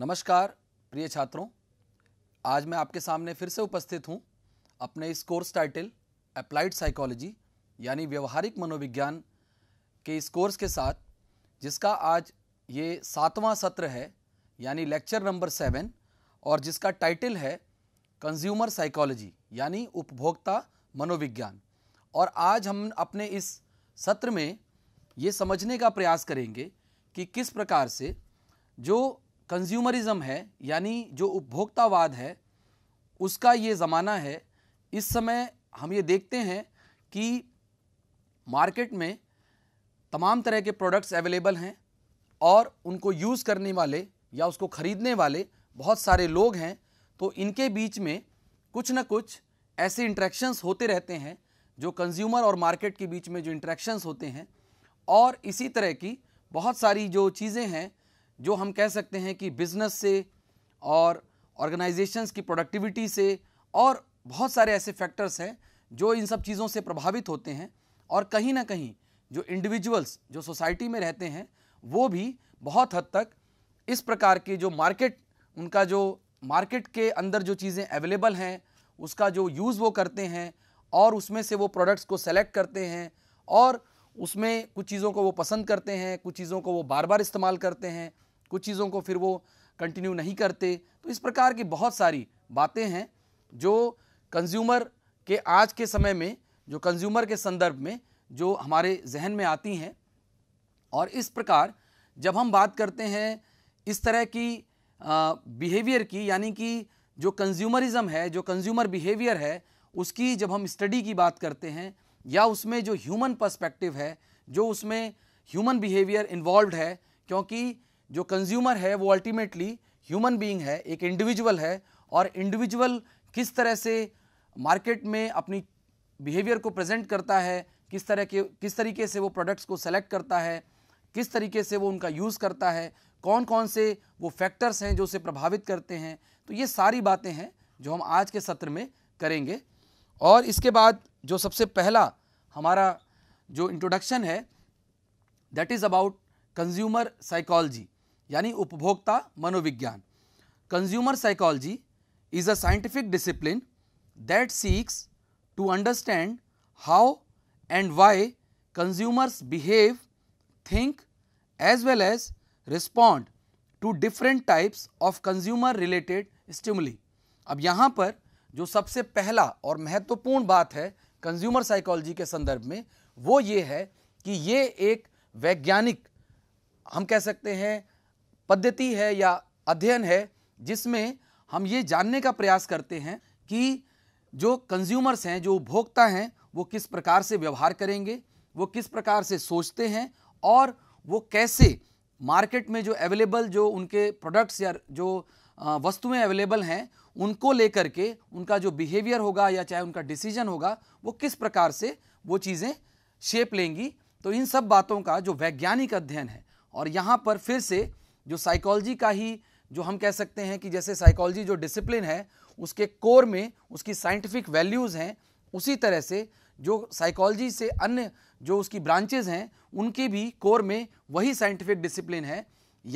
नमस्कार प्रिय छात्रों आज मैं आपके सामने फिर से उपस्थित हूँ अपने इस कोर्स टाइटल अप्लाइड साइकोलॉजी यानी व्यवहारिक मनोविज्ञान के इस कोर्स के साथ जिसका आज ये सातवां सत्र है यानी लेक्चर नंबर सेवन और जिसका टाइटल है कंज्यूमर साइकोलॉजी यानी उपभोक्ता मनोविज्ञान और आज हम अपने इस सत्र में ये समझने का प्रयास करेंगे कि किस प्रकार से जो कंज्यूमरिज्म है यानी जो उपभोक्तावाद है उसका ये ज़माना है इस समय हम ये देखते हैं कि मार्केट में तमाम तरह के प्रोडक्ट्स अवेलेबल हैं और उनको यूज़ करने वाले या उसको ख़रीदने वाले बहुत सारे लोग हैं तो इनके बीच में कुछ ना कुछ ऐसे इंट्रैक्शंस होते रहते हैं जो कंज्यूमर और मार्केट के बीच में जो इंट्रैक्शंस होते हैं और इसी तरह की बहुत सारी जो चीज़ें हैं जो हम कह सकते हैं कि बिज़नेस से और ऑर्गेनाइजेशंस की प्रोडक्टिविटी से और बहुत सारे ऐसे फैक्टर्स हैं जो इन सब चीज़ों से प्रभावित होते हैं और कहीं ना कहीं जो इंडिविजुअल्स जो सोसाइटी में रहते हैं वो भी बहुत हद तक इस प्रकार के जो मार्केट उनका जो मार्केट के अंदर जो चीज़ें अवेलेबल हैं उसका जो यूज़ वो करते हैं और उसमें से वो प्रोडक्ट्स को सेलेक्ट करते हैं और उसमें कुछ चीज़ों को वो पसंद करते हैं कुछ चीज़ों को वो बार बार इस्तेमाल करते हैं कुछ चीज़ों को फिर वो कंटिन्यू नहीं करते तो इस प्रकार की बहुत सारी बातें हैं जो कंज्यूमर के आज के समय में जो कंज्यूमर के संदर्भ में जो हमारे जहन में आती हैं और इस प्रकार जब हम बात करते हैं इस तरह की बिहेवियर की यानी कि जो कंज्यूमरिज्म है जो कंज्यूमर बिहेवियर है उसकी जब हम स्टडी की बात करते हैं या उसमें जो ह्यूमन पर्सपेक्टिव है जो उसमें ह्यूमन बिहेवियर इन्वॉल्व है क्योंकि जो कंज्यूमर है वो अल्टीमेटली ह्यूमन बीइंग है एक इंडिविजुअल है और इंडिविजुअल किस तरह से मार्केट में अपनी बिहेवियर को प्रेजेंट करता है किस तरह के किस तरीके से वो प्रोडक्ट्स को सेलेक्ट करता है किस तरीके से वो उनका यूज़ करता है कौन कौन से वो फैक्टर्स हैं जो उसे प्रभावित करते हैं तो ये सारी बातें हैं जो हम आज के सत्र में करेंगे और इसके बाद जो सबसे पहला हमारा जो इंट्रोडक्शन है that is about consumer psychology यानी उपभोक्ता मनोविज्ञान consumer psychology is a scientific discipline that seeks to understand how and why consumers behave think as well as respond to different types of consumer related stimuli अब यहाँ पर जो सबसे पहला और महत्वपूर्ण बात है कंज्यूमर साइकोलॉजी के संदर्भ में वो ये है कि ये एक वैज्ञानिक हम कह सकते हैं पद्धति है या अध्ययन है जिसमें हम ये जानने का प्रयास करते हैं कि जो कंज्यूमर्स हैं जो उपभोक्ता हैं वो किस प्रकार से व्यवहार करेंगे वो किस प्रकार से सोचते हैं और वो कैसे मार्केट में जो अवेलेबल जो उनके प्रोडक्ट्स या जो वस्तुएं अवेलेबल हैं उनको लेकर के उनका जो बिहेवियर होगा या चाहे उनका डिसीजन होगा वो किस प्रकार से वो चीज़ें शेप लेंगी तो इन सब बातों का जो वैज्ञानिक अध्ययन है और यहाँ पर फिर से जो साइकोलॉजी का ही जो हम कह सकते हैं कि जैसे साइकोलॉजी जो डिसिप्लिन है उसके कोर में उसकी साइंटिफिक वैल्यूज़ हैं उसी तरह से जो साइकोलॉजी से अन्य जो उसकी ब्रांचेज हैं उनकी भी कोर में वही साइंटिफिक डिसिप्लिन है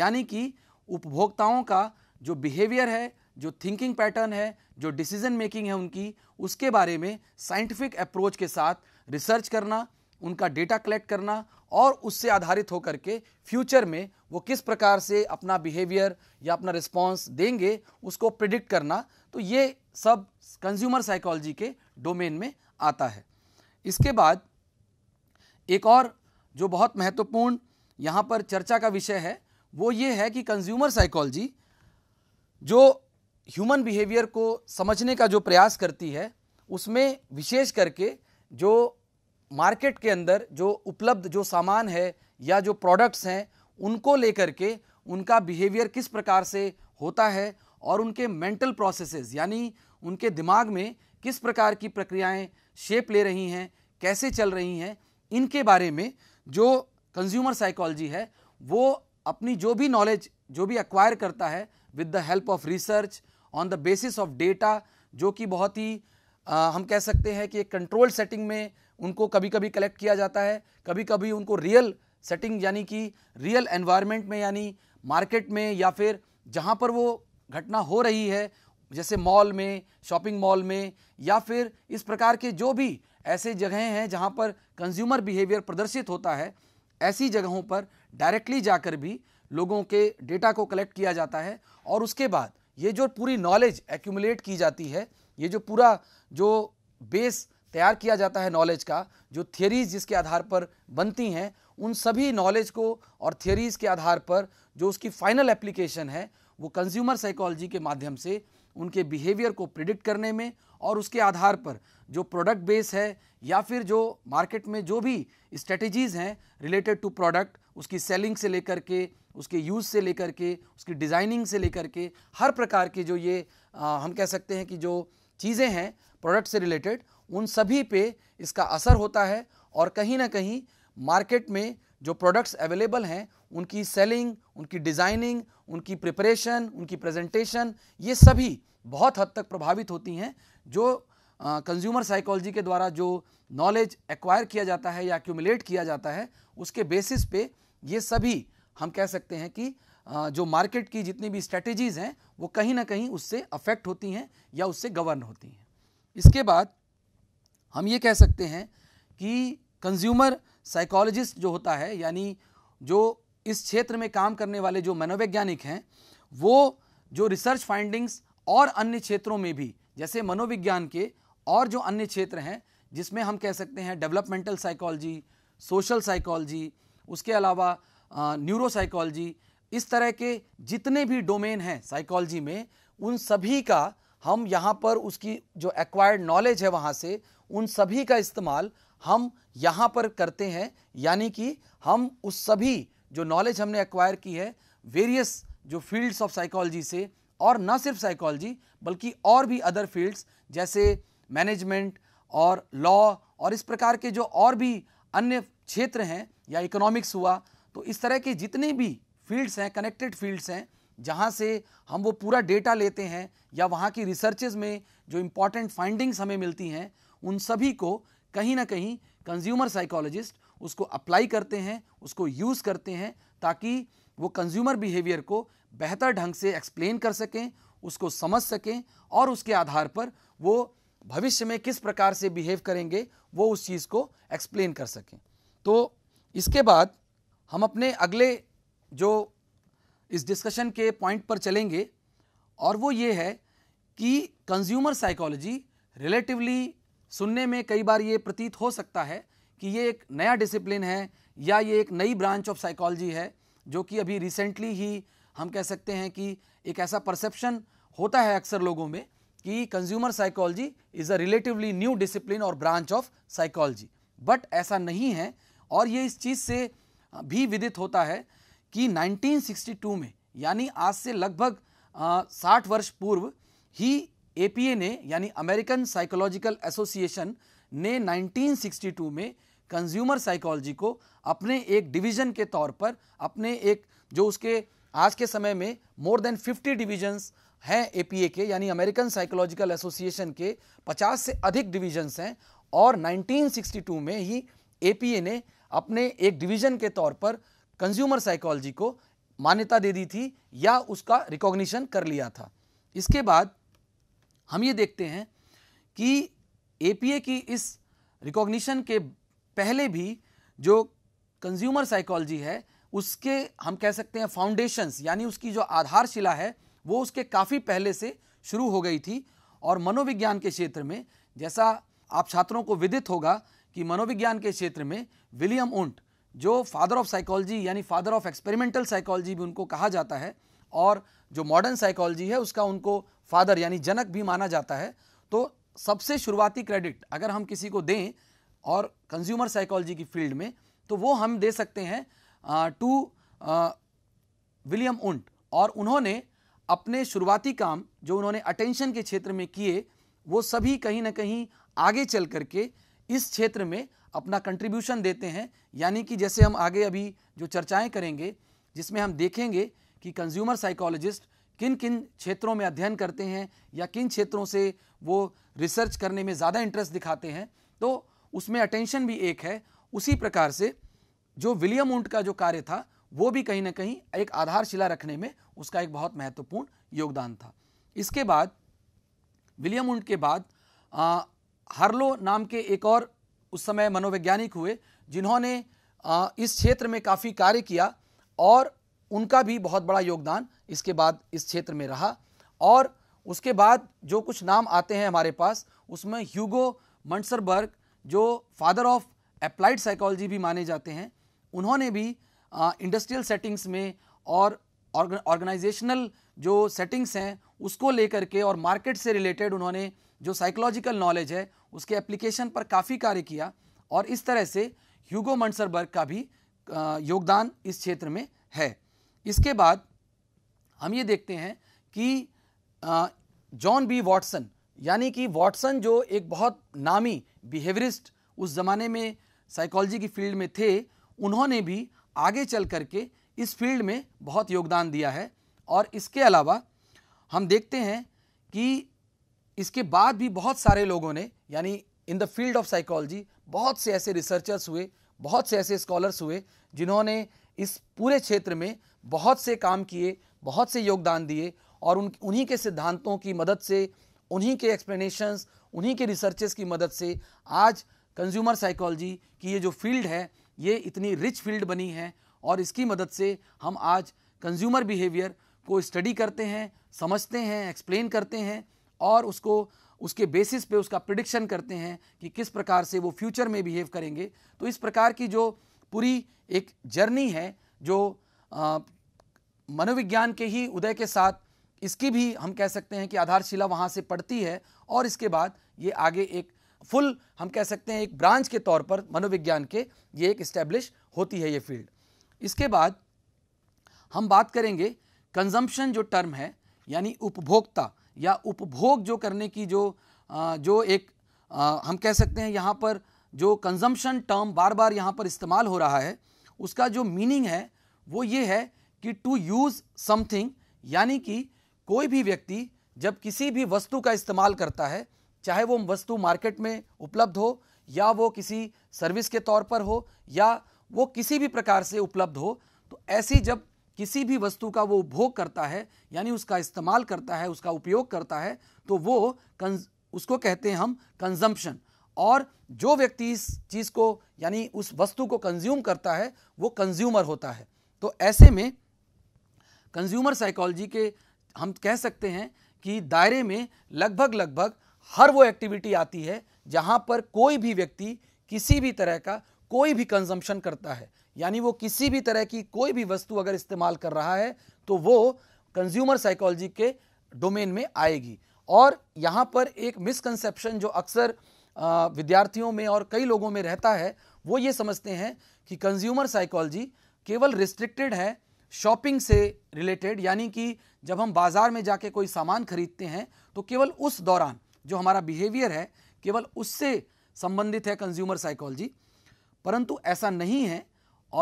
यानी कि उपभोक्ताओं का जो बिहेवियर है जो थिंकिंग पैटर्न है जो डिसीजन मेकिंग है उनकी उसके बारे में साइंटिफिक अप्रोच के साथ रिसर्च करना उनका डेटा कलेक्ट करना और उससे आधारित होकर के फ्यूचर में वो किस प्रकार से अपना बिहेवियर या अपना रिस्पॉन्स देंगे उसको प्रिडिक्ट करना तो ये सब कंज्यूमर साइकोलॉजी के डोमेन में आता है इसके बाद एक और जो बहुत महत्वपूर्ण यहाँ पर चर्चा का विषय है वो ये है कि कंज्यूमर साइकोलॉजी जो ह्यूमन बिहेवियर को समझने का जो प्रयास करती है उसमें विशेष करके जो मार्केट के अंदर जो उपलब्ध जो सामान है या जो प्रोडक्ट्स हैं उनको लेकर के उनका बिहेवियर किस प्रकार से होता है और उनके मेंटल प्रोसेसेस यानी उनके दिमाग में किस प्रकार की प्रक्रियाएं शेप ले रही हैं कैसे चल रही हैं इनके बारे में जो कंज्यूमर साइकोलॉजी है वो अपनी जो भी नॉलेज जो भी अक्वायर करता है with the help of research on the basis of data जो कि बहुत ही आ, हम कह सकते हैं कि एक कंट्रोल सेटिंग में उनको कभी कभी कलेक्ट किया जाता है कभी कभी उनको रियल सेटिंग यानी कि रियल एनवायरनमेंट में यानी मार्केट में या फिर जहाँ पर वो घटना हो रही है जैसे मॉल में शॉपिंग मॉल में या फिर इस प्रकार के जो भी ऐसे जगहें हैं जहाँ पर कंज्यूमर बिहेवियर प्रदर्शित होता है ऐसी जगहों पर डायरेक्टली जाकर भी लोगों के डेटा को कलेक्ट किया जाता है और उसके बाद ये जो पूरी नॉलेज एक्यूमुलेट की जाती है ये जो पूरा जो बेस तैयार किया जाता है नॉलेज का जो थियरीज जिसके आधार पर बनती हैं उन सभी नॉलेज को और थियोरीज़ के आधार पर जो उसकी फाइनल एप्लीकेशन है वो कंज्यूमर साइकोलॉजी के माध्यम से उनके बिहेवियर को प्रिडिक्ट करने में और उसके आधार पर जो प्रोडक्ट बेस है या फिर जो मार्केट में जो भी स्ट्रेटजीज़ हैं रिलेटेड टू प्रोडक्ट उसकी सेलिंग से लेकर के उसके यूज़ से लेकर के उसकी डिज़ाइनिंग से लेकर के हर प्रकार के जो ये आ, हम कह सकते हैं कि जो चीज़ें हैं प्रोडक्ट से रिलेटेड उन सभी पे इसका असर होता है और कहीं ना कहीं मार्केट में जो प्रोडक्ट्स अवेलेबल हैं उनकी सेलिंग उनकी डिज़ाइनिंग उनकी प्रिपरेशन उनकी प्रेजेंटेशन ये सभी बहुत हद तक प्रभावित होती हैं जो कंज्यूमर साइकोलॉजी के द्वारा जो नॉलेज एक्वायर किया जाता है या एक्यूमुलेट किया जाता है उसके बेसिस पे ये सभी हम कह सकते हैं कि आ, जो मार्केट की जितनी भी स्ट्रेटजीज़ हैं वो कहीं ना कहीं उससे अफेक्ट होती हैं या उससे गवर्न होती हैं इसके बाद हम ये कह सकते हैं कि कंज्यूमर साइकोलॉजिस्ट जो होता है यानी जो इस क्षेत्र में काम करने वाले जो मनोवैज्ञानिक हैं वो जो रिसर्च फाइंडिंग्स और अन्य क्षेत्रों में भी जैसे मनोविज्ञान के और जो अन्य क्षेत्र हैं जिसमें हम कह सकते हैं डेवलपमेंटल साइकोलॉजी सोशल साइकोलॉजी उसके अलावा न्यूरो साइकोलॉजी इस तरह के जितने भी डोमेन हैं साइकोलॉजी में उन सभी का हम यहाँ पर उसकी जो एक्वायर्ड नॉलेज है वहाँ से उन सभी का इस्तेमाल हम यहाँ पर करते हैं यानी कि हम उस सभी जो नॉलेज हमने एक्वायर की है वेरियस जो फील्ड्स ऑफ साइकोलॉजी से और न सिर्फ साइकोलॉजी बल्कि और भी अदर फील्ड्स जैसे मैनेजमेंट और लॉ और इस प्रकार के जो और भी अन्य क्षेत्र हैं या इकोनॉमिक्स हुआ तो इस तरह के जितने भी फील्ड्स हैं कनेक्टेड फील्ड्स हैं जहाँ से हम वो पूरा डेटा लेते हैं या वहाँ की रिसर्चेज में जो इम्पॉर्टेंट फाइंडिंग्स हमें मिलती हैं उन सभी को कहीं ना कहीं कंज्यूमर साइकोलॉजिस्ट उसको अप्लाई करते हैं उसको यूज़ करते हैं ताकि वो कंज्यूमर बिहेवियर को बेहतर ढंग से एक्सप्लेन कर सकें उसको समझ सकें और उसके आधार पर वो भविष्य में किस प्रकार से बिहेव करेंगे वो उस चीज़ को एक्सप्लेन कर सकें तो इसके बाद हम अपने अगले जो इस डिस्कशन के पॉइंट पर चलेंगे और वो ये है कि कंज्यूमर साइकोलॉजी रिलेटिवली सुनने में कई बार ये प्रतीत हो सकता है कि ये एक नया डिसिप्लिन है या ये एक नई ब्रांच ऑफ साइकोलॉजी है जो कि अभी रिसेंटली ही हम कह सकते हैं कि एक ऐसा परसेप्शन होता है अक्सर लोगों में कि consumer psychology is a relatively new discipline और ब्रांच ऑफ साइकोलॉजी बट ऐसा नहीं है और ये इस चीज़ से भी विदित होता है कि 1962 में यानी आज से लगभग साठ वर्ष पूर्व ही एपीए ने यानी अमेरिकन साइकोलॉजिकल एसोसिएशन ने 1962 में कंज्यूमर साइकोलॉजी को अपने एक डिवीजन के तौर पर अपने एक जो उसके आज के समय में मोर देन 50 डिवीजन्स हैं एपीए के यानी अमेरिकन साइकोलॉजिकल एसोसिएशन के 50 से अधिक डिवीजन्स हैं और 1962 में ही एपीए ने अपने एक डिवीजन के तौर पर कंज्यूमर साइकोलॉजी को मान्यता दे दी थी या उसका रिकॉग्निशन कर लिया था इसके बाद हम ये देखते हैं कि एपीए की इस रिकॉग्निशन के पहले भी जो कंज्यूमर साइकोलॉजी है उसके हम कह सकते हैं फाउंडेशंस यानी उसकी जो आधारशिला है वो उसके काफ़ी पहले से शुरू हो गई थी और मनोविज्ञान के क्षेत्र में जैसा आप छात्रों को विदित होगा कि मनोविज्ञान के क्षेत्र में विलियम ऊंट जो फादर ऑफ साइकोलॉजी यानी फादर ऑफ एक्सपेरिमेंटल साइकोलॉजी भी उनको कहा जाता है और जो मॉडर्न साइकोलॉजी है उसका उनको फादर यानी जनक भी माना जाता है तो सबसे शुरुआती क्रेडिट अगर हम किसी को दें और कंज्यूमर साइकोलॉजी की फील्ड में तो वो हम दे सकते हैं टू विलियम उंट और उन्होंने अपने शुरुआती काम जो उन्होंने अटेंशन के क्षेत्र में किए वो सभी कहीं ना कहीं आगे चल करके इस क्षेत्र में अपना कंट्रीब्यूशन देते हैं यानी कि जैसे हम आगे अभी जो चर्चाएं करेंगे जिसमें हम देखेंगे कि कंज्यूमर साइकोलॉजिस्ट किन किन क्षेत्रों में अध्ययन करते हैं या किन क्षेत्रों से वो रिसर्च करने में ज़्यादा इंटरेस्ट दिखाते हैं तो उसमें अटेंशन भी एक है उसी प्रकार से जो विलियम ऊंट का जो कार्य था वो भी कहीं ना कहीं एक आधारशिला रखने में उसका एक बहुत महत्वपूर्ण योगदान था इसके बाद विलियम उंट के बाद आ, हरलो नाम के एक और उस समय मनोवैज्ञानिक हुए जिन्होंने इस क्षेत्र में काफ़ी कार्य किया और उनका भी बहुत बड़ा योगदान इसके बाद इस क्षेत्र में रहा और उसके बाद जो कुछ नाम आते हैं हमारे पास उसमें ह्यूगो मंडसरबर्ग जो फादर ऑफ अप्लाइड साइकोलॉजी भी माने जाते हैं उन्होंने भी इंडस्ट्रियल सेटिंग्स में और ऑर्गेनाइजेशनल जो सेटिंग्स हैं उसको लेकर के और मार्केट से रिलेटेड उन्होंने जो साइकोलॉजिकल नॉलेज है उसके एप्लीकेशन पर काफ़ी कार्य किया और इस तरह से ह्यूगो मंडसरबर्ग का भी योगदान इस क्षेत्र में है इसके बाद हम ये देखते हैं कि जॉन बी वॉटसन यानी कि वॉटसन जो एक बहुत नामी बिहेवियरिस्ट उस ज़माने में साइकोलॉजी की फील्ड में थे उन्होंने भी आगे चल करके इस फील्ड में बहुत योगदान दिया है और इसके अलावा हम देखते हैं कि इसके बाद भी बहुत सारे लोगों ने यानी in the field of psychology बहुत से ऐसे रिसर्चर्स हुए बहुत से ऐसे स्कॉलर्स हुए जिन्होंने इस पूरे क्षेत्र में बहुत से काम किए बहुत से योगदान दिए और उन उन्हीं के सिद्धांतों की मदद से उन्हीं के एक्सप्लेनेशंस उन्हीं के रिसर्चेस की मदद से आज कंज्यूमर साइकोलॉजी की ये जो फील्ड है ये इतनी रिच फील्ड बनी है और इसकी मदद से हम आज कंज्यूमर बिहेवियर को स्टडी करते हैं समझते हैं एक्सप्लेन करते हैं और उसको उसके बेसिस पे उसका प्रिडिक्शन करते हैं कि किस प्रकार से वो फ्यूचर में बिहेव करेंगे तो इस प्रकार की जो पूरी एक जर्नी है जो मनोविज्ञान के ही उदय के साथ इसकी भी हम कह सकते हैं कि आधारशिला वहाँ से पड़ती है और इसके बाद ये आगे एक फुल हम कह सकते हैं एक ब्रांच के तौर पर मनोविज्ञान के ये एक इस्टेब्लिश होती है ये फील्ड इसके बाद हम बात करेंगे कंजम्पशन जो टर्म है यानी उपभोक्ता या उपभोग जो करने की जो जो एक हम कह सकते हैं यहाँ पर जो कंजम्पशन टर्म बार बार यहाँ पर इस्तेमाल हो रहा है उसका जो मीनिंग है वो ये है कि टू यूज़ समथिंग यानी कि कोई भी व्यक्ति जब किसी भी वस्तु का इस्तेमाल करता है चाहे वो वस्तु मार्केट में उपलब्ध हो या वो किसी सर्विस के तौर पर हो या वो किसी भी प्रकार से उपलब्ध हो तो ऐसी जब किसी भी वस्तु का वो उपभोग करता है यानी उसका इस्तेमाल करता है उसका उपयोग करता है तो वो उसको कहते हैं हम कंजम्पशन और जो व्यक्ति इस चीज़ को यानी उस वस्तु को कंज्यूम करता है वो कंज्यूमर होता है तो ऐसे में कंज्यूमर साइकोलॉजी के हम कह सकते हैं कि दायरे में लगभग लगभग हर वो एक्टिविटी आती है जहाँ पर कोई भी व्यक्ति किसी भी तरह का कोई भी कंजम्पशन करता है यानी वो किसी भी तरह की कोई भी वस्तु अगर इस्तेमाल कर रहा है तो वो कंज्यूमर साइकोलॉजी के डोमेन में आएगी और यहाँ पर एक मिसकंसेप्शन जो अक्सर विद्यार्थियों में और कई लोगों में रहता है वो ये समझते हैं कि कंज्यूमर साइकोलॉजी केवल रिस्ट्रिक्टेड है शॉपिंग से रिलेटेड यानी कि जब हम बाज़ार में जाके कोई सामान खरीदते हैं तो केवल उस दौरान जो हमारा बिहेवियर है केवल उससे संबंधित है कंज्यूमर साइकोलॉजी परंतु ऐसा नहीं है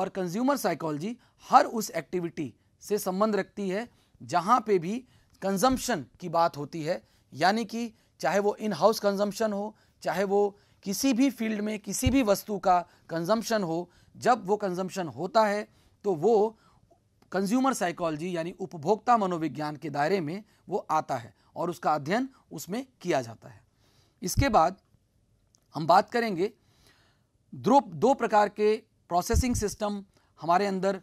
और कंज्यूमर साइकोलॉजी हर उस एक्टिविटी से संबंध रखती है जहाँ पे भी कंजम्पशन की बात होती है यानी कि चाहे वो इन हाउस कंजम्पशन हो चाहे वो किसी भी फील्ड में किसी भी वस्तु का कंजम्पशन हो जब वो कंजम्पशन होता है तो वो कंज्यूमर साइकोलॉजी यानी उपभोक्ता मनोविज्ञान के दायरे में वो आता है और उसका अध्ययन उसमें किया जाता है इसके बाद हम बात करेंगे दो दो प्रकार के प्रोसेसिंग सिस्टम हमारे अंदर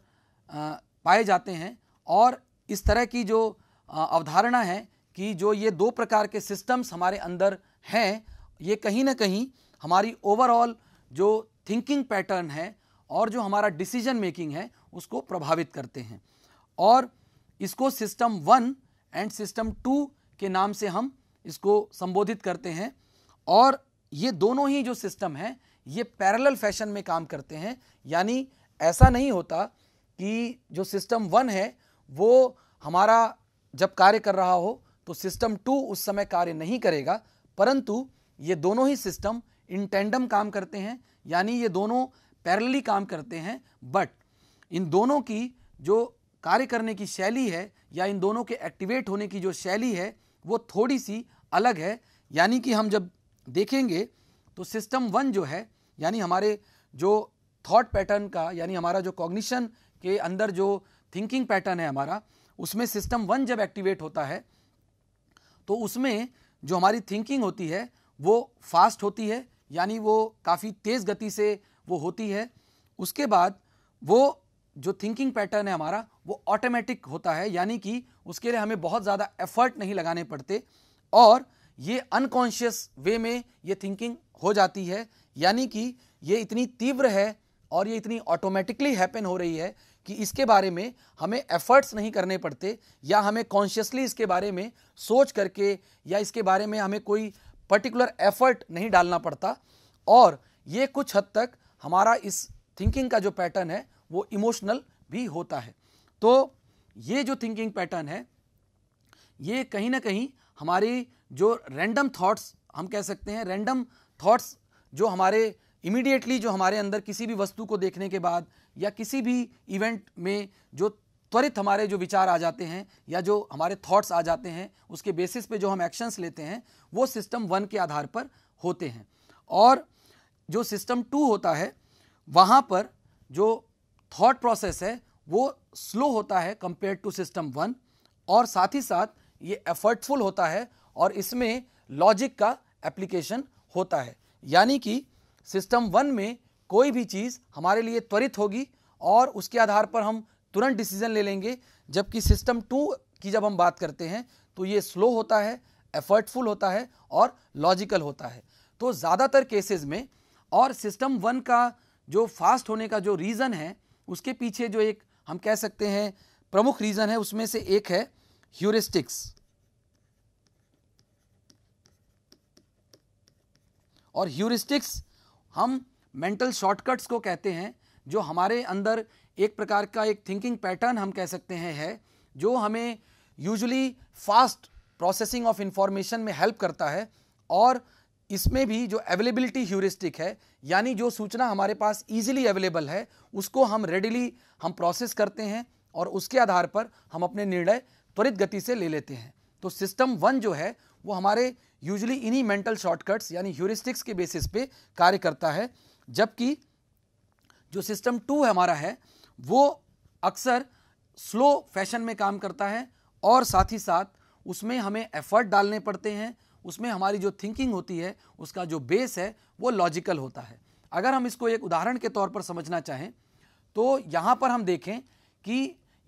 पाए जाते हैं और इस तरह की जो अवधारणा है कि जो ये दो प्रकार के सिस्टम्स हमारे अंदर हैं ये कहीं ना कहीं हमारी ओवरऑल जो थिंकिंग पैटर्न है और जो हमारा डिसीजन मेकिंग है उसको प्रभावित करते हैं और इसको system one and system two के नाम से हम इसको संबोधित करते हैं और ये दोनों ही जो सिस्टम हैं ये पैरेलल फैशन में काम करते हैं यानी ऐसा नहीं होता कि जो सिस्टम वन है वो हमारा जब कार्य कर रहा हो तो सिस्टम टू उस समय कार्य नहीं करेगा परंतु ये दोनों ही सिस्टम इन टेंडम काम करते हैं यानी ये दोनों पैरली काम करते हैं बट इन दोनों की जो कार्य करने की शैली है या इन दोनों के एक्टिवेट होने की जो शैली है वो थोड़ी सी अलग है यानी कि हम जब देखेंगे तो सिस्टम वन जो है यानी हमारे जो थॉट पैटर्न का यानी हमारा जो कॉग्निशन के अंदर जो थिंकिंग पैटर्न है हमारा उसमें सिस्टम वन जब एक्टिवेट होता है तो उसमें जो हमारी थिंकिंग होती है वो फास्ट होती है यानी वो काफ़ी तेज़ गति से वो होती है उसके बाद वो जो थिंकिंग पैटर्न है हमारा वो ऑटोमेटिक होता है यानी कि उसके लिए हमें बहुत ज़्यादा एफर्ट नहीं लगाने पड़ते और ये अनकॉन्शियस वे में ये थिंकिंग हो जाती है यानी कि ये इतनी तीव्र है और ये इतनी ऑटोमेटिकली हैपन हो रही है कि इसके बारे में हमें एफर्ट्स नहीं करने पड़ते या हमें कॉन्शियसली इसके बारे में सोच करके या इसके बारे में हमें कोई पर्टिकुलर एफर्ट नहीं डालना पड़ता और ये कुछ हद तक हमारा इस थिंकिंग का जो पैटर्न है वो इमोशनल भी होता है तो ये जो थिंकिंग पैटर्न है ये कहीं ना कहीं हमारी जो रैंडम थॉट्स हम कह सकते हैं रैंडम थॉट्स जो हमारे इमीडिएटली जो हमारे अंदर किसी भी वस्तु को देखने के बाद या किसी भी इवेंट में जो त्वरित हमारे जो विचार आ जाते हैं या जो हमारे थॉट्स आ जाते हैं उसके बेसिस पे जो हम एक्शंस लेते हैं वो सिस्टम वन के आधार पर होते हैं और जो सिस्टम टू होता है वहाँ पर जो थॉट प्रोसेस है वो स्लो होता है कंपेयर टू सिस्टम वन और साथ ही साथ ये एफर्टफुल होता है और इसमें लॉजिक का एप्लीकेशन होता है यानी कि सिस्टम वन में कोई भी चीज़ हमारे लिए त्वरित होगी और उसके आधार पर हम तुरंत डिसीजन ले लेंगे जबकि सिस्टम टू की जब हम बात करते हैं तो ये स्लो होता है एफर्टफुल होता है और लॉजिकल होता है तो ज़्यादातर केसेस में और सिस्टम वन का जो फास्ट होने का जो रीज़न है उसके पीछे जो एक हम कह सकते हैं प्रमुख रीज़न है उसमें से एक है ह्यूरिस्टिक्स और ह्यूरिस्टिक्स हम मेंटल शॉर्टकट्स को कहते हैं जो हमारे अंदर एक प्रकार का एक थिंकिंग पैटर्न हम कह सकते हैं है जो हमें usually fast processing of information में हेल्प करता है और इसमें भी जो अवेलेबिलिटी ह्यूरिस्टिक है यानी जो सूचना हमारे पास इजीली अवेलेबल है उसको हम रेडिली हम प्रोसेस करते हैं और उसके आधार पर हम अपने निर्णय त्वरित गति से ले लेते हैं तो सिस्टम वन जो है वो हमारे यूजली इन्हीं मेंटल शॉर्टकट्स यानी ह्यूरिस्टिक्स के बेसिस पे कार्य करता है जबकि जो सिस्टम टू हमारा है वो अक्सर स्लो फैशन में काम करता है और साथ ही साथ उसमें हमें एफर्ट डालने पड़ते हैं उसमें हमारी जो थिंकिंग होती है उसका जो बेस है वो लॉजिकल होता है अगर हम इसको एक उदाहरण के तौर पर समझना चाहें तो यहाँ पर हम देखें कि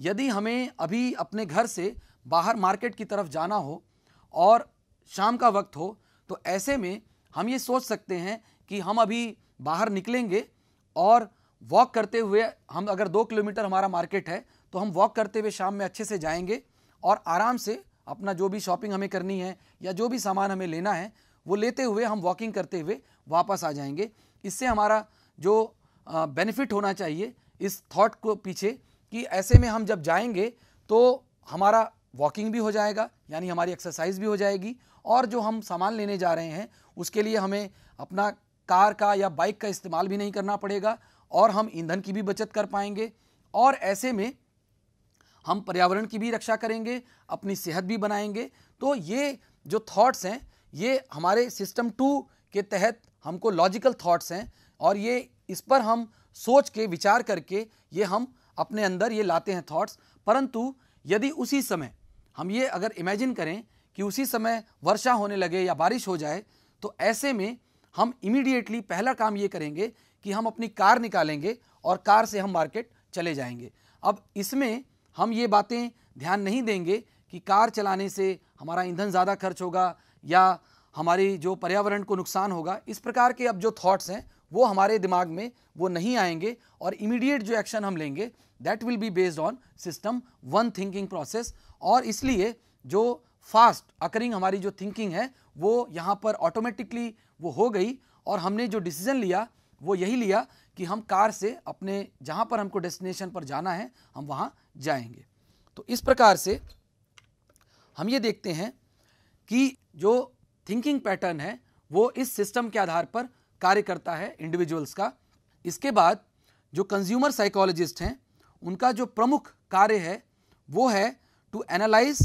यदि हमें अभी अपने घर से बाहर मार्केट की तरफ जाना हो और शाम का वक्त हो तो ऐसे में हम ये सोच सकते हैं कि हम अभी बाहर निकलेंगे और वॉक करते हुए हम अगर दो किलोमीटर हमारा मार्केट है तो हम वॉक करते हुए शाम में अच्छे से जाएंगे और आराम से अपना जो भी शॉपिंग हमें करनी है या जो भी सामान हमें लेना है वो लेते हुए हम वॉकिंग करते हुए वापस आ जाएंगे इससे हमारा जो बेनिफिट होना चाहिए इस थॉट को पीछे कि ऐसे में हम जब जाएंगे तो हमारा वॉकिंग भी हो जाएगा यानी हमारी एक्सरसाइज भी हो जाएगी और जो हम सामान लेने जा रहे हैं उसके लिए हमें अपना कार का या बाइक का इस्तेमाल भी नहीं करना पड़ेगा और हम ईंधन की भी बचत कर पाएंगे और ऐसे में हम पर्यावरण की भी रक्षा करेंगे अपनी सेहत भी बनाएंगे तो ये जो थॉट्स हैं ये हमारे सिस्टम टू के तहत हमको लॉजिकल थॉट्स हैं और ये इस पर हम सोच के विचार करके ये हम अपने अंदर ये लाते हैं थॉट्स परंतु यदि उसी समय हम ये अगर इमेजिन करें कि उसी समय वर्षा होने लगे या बारिश हो जाए तो ऐसे में हम इमीडिएटली पहला काम ये करेंगे कि हम अपनी कार निकालेंगे और कार से हम मार्केट चले जाएंगे अब इसमें हम ये बातें ध्यान नहीं देंगे कि कार चलाने से हमारा ईंधन ज़्यादा खर्च होगा या हमारी जो पर्यावरण को नुकसान होगा इस प्रकार के अब जो थॉट्स हैं वो हमारे दिमाग में वो नहीं आएंगे और इमीडिएट जो एक्शन हम लेंगे that will be based on system one thinking process और इसलिए जो फास्ट अकरिंग हमारी जो थिंकिंग है वो यहाँ पर ऑटोमेटिकली वो हो गई और हमने जो डिसीजन लिया वो यही लिया कि हम कार से अपने जहाँ पर हमको डेस्टिनेशन पर जाना है हम वहाँ जाएंगे तो इस प्रकार से हम ये देखते हैं कि जो थिंकिंग पैटर्न है वो इस सिस्टम के आधार पर कार्य करता है इंडिविजुअल्स का इसके बाद जो कंज्यूमर साइकोलॉजिस्ट हैं उनका जो प्रमुख कार्य है वो है to analyse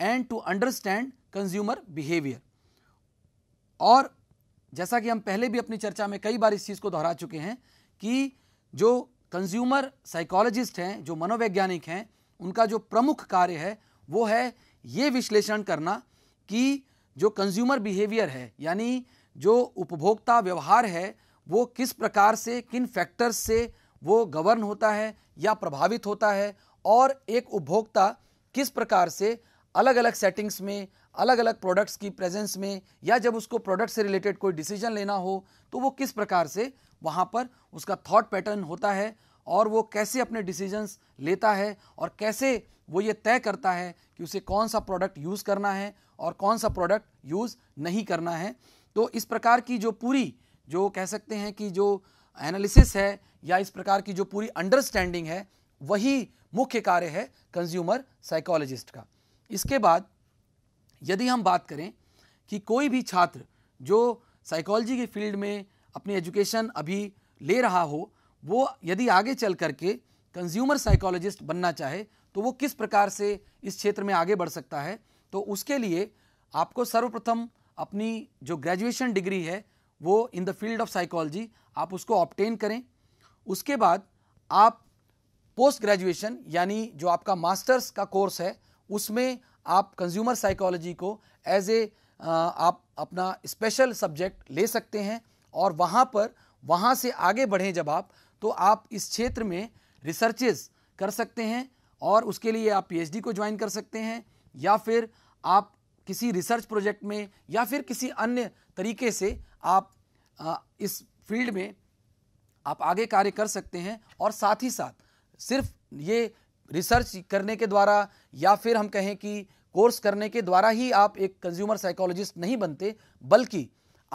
and to understand consumer behaviour और जैसा कि हम पहले भी अपनी चर्चा में कई बार इस चीज़ को दोहरा चुके हैं कि जो कंज्यूमर साइकोलॉजिस्ट हैं जो मनोवैज्ञानिक हैं उनका जो प्रमुख कार्य है वो है ये विश्लेषण करना कि जो कंज्यूमर बिहेवियर है यानी जो उपभोक्ता व्यवहार है वो किस प्रकार से किन फैक्टर्स से वो गवर्न होता है या प्रभावित होता है और एक उपभोक्ता किस प्रकार से अलग अलग सेटिंग्स में अलग अलग प्रोडक्ट्स की प्रेजेंस में या जब उसको प्रोडक्ट से रिलेटेड कोई डिसीजन लेना हो तो वो किस प्रकार से वहाँ पर उसका थॉट पैटर्न होता है और वो कैसे अपने डिसीजंस लेता है और कैसे वो ये तय करता है कि उसे कौन सा प्रोडक्ट यूज़ करना है और कौन सा प्रोडक्ट यूज़ नहीं करना है तो इस प्रकार की जो पूरी जो कह सकते हैं कि जो एनालिसिस है या इस प्रकार की जो पूरी अंडरस्टैंडिंग है वही मुख्य कार्य है कंज्यूमर साइकोलॉजिस्ट का इसके बाद यदि हम बात करें कि कोई भी छात्र जो साइकोलॉजी की फील्ड में अपनी एजुकेशन अभी ले रहा हो वो यदि आगे चल करके कंज्यूमर साइकोलॉजिस्ट बनना चाहे तो वो किस प्रकार से इस क्षेत्र में आगे बढ़ सकता है तो उसके लिए आपको सर्वप्रथम अपनी जो ग्रेजुएशन डिग्री है वो in the field of psychology आप उसको ऑप्टेन करें उसके बाद आप पोस्ट ग्रेजुएशन यानी जो आपका मास्टर्स का कोर्स है उसमें आप कंज्यूमर साइकोलॉजी को एज ए आप अपना स्पेशल सब्जेक्ट ले सकते हैं और वहाँ पर वहाँ से आगे बढ़ें जब आप तो आप इस क्षेत्र में रिसर्चेज कर सकते हैं और उसके लिए आप पीएचडी को ज्वाइन कर सकते हैं या फिर आप किसी रिसर्च प्रोजेक्ट में या फिर किसी अन्य तरीके से आप इस फील्ड में आप आगे कार्य कर सकते हैं और साथ ही साथ सिर्फ ये रिसर्च करने के द्वारा या फिर हम कहें कि कोर्स करने के द्वारा ही आप एक कंज्यूमर साइकोलॉजिस्ट नहीं बनते बल्कि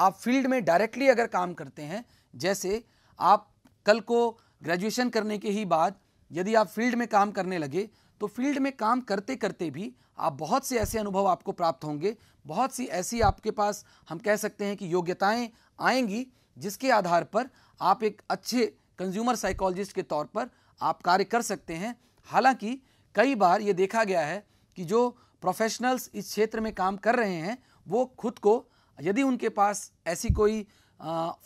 आप फील्ड में डायरेक्टली अगर काम करते हैं जैसे आप कल को ग्रेजुएशन करने के ही बाद यदि आप फील्ड में काम करने लगे तो फील्ड में काम करते करते भी आप बहुत से ऐसे अनुभव आपको प्राप्त होंगे बहुत सी ऐसी आपके पास हम कह सकते हैं कि योग्यताएं आएंगी जिसके आधार पर आप एक अच्छे कंज्यूमर साइकोलॉजिस्ट के तौर पर आप कार्य कर सकते हैं हालांकि कई बार ये देखा गया है कि जो प्रोफेशनल्स इस क्षेत्र में काम कर रहे हैं वो खुद को यदि उनके पास ऐसी कोई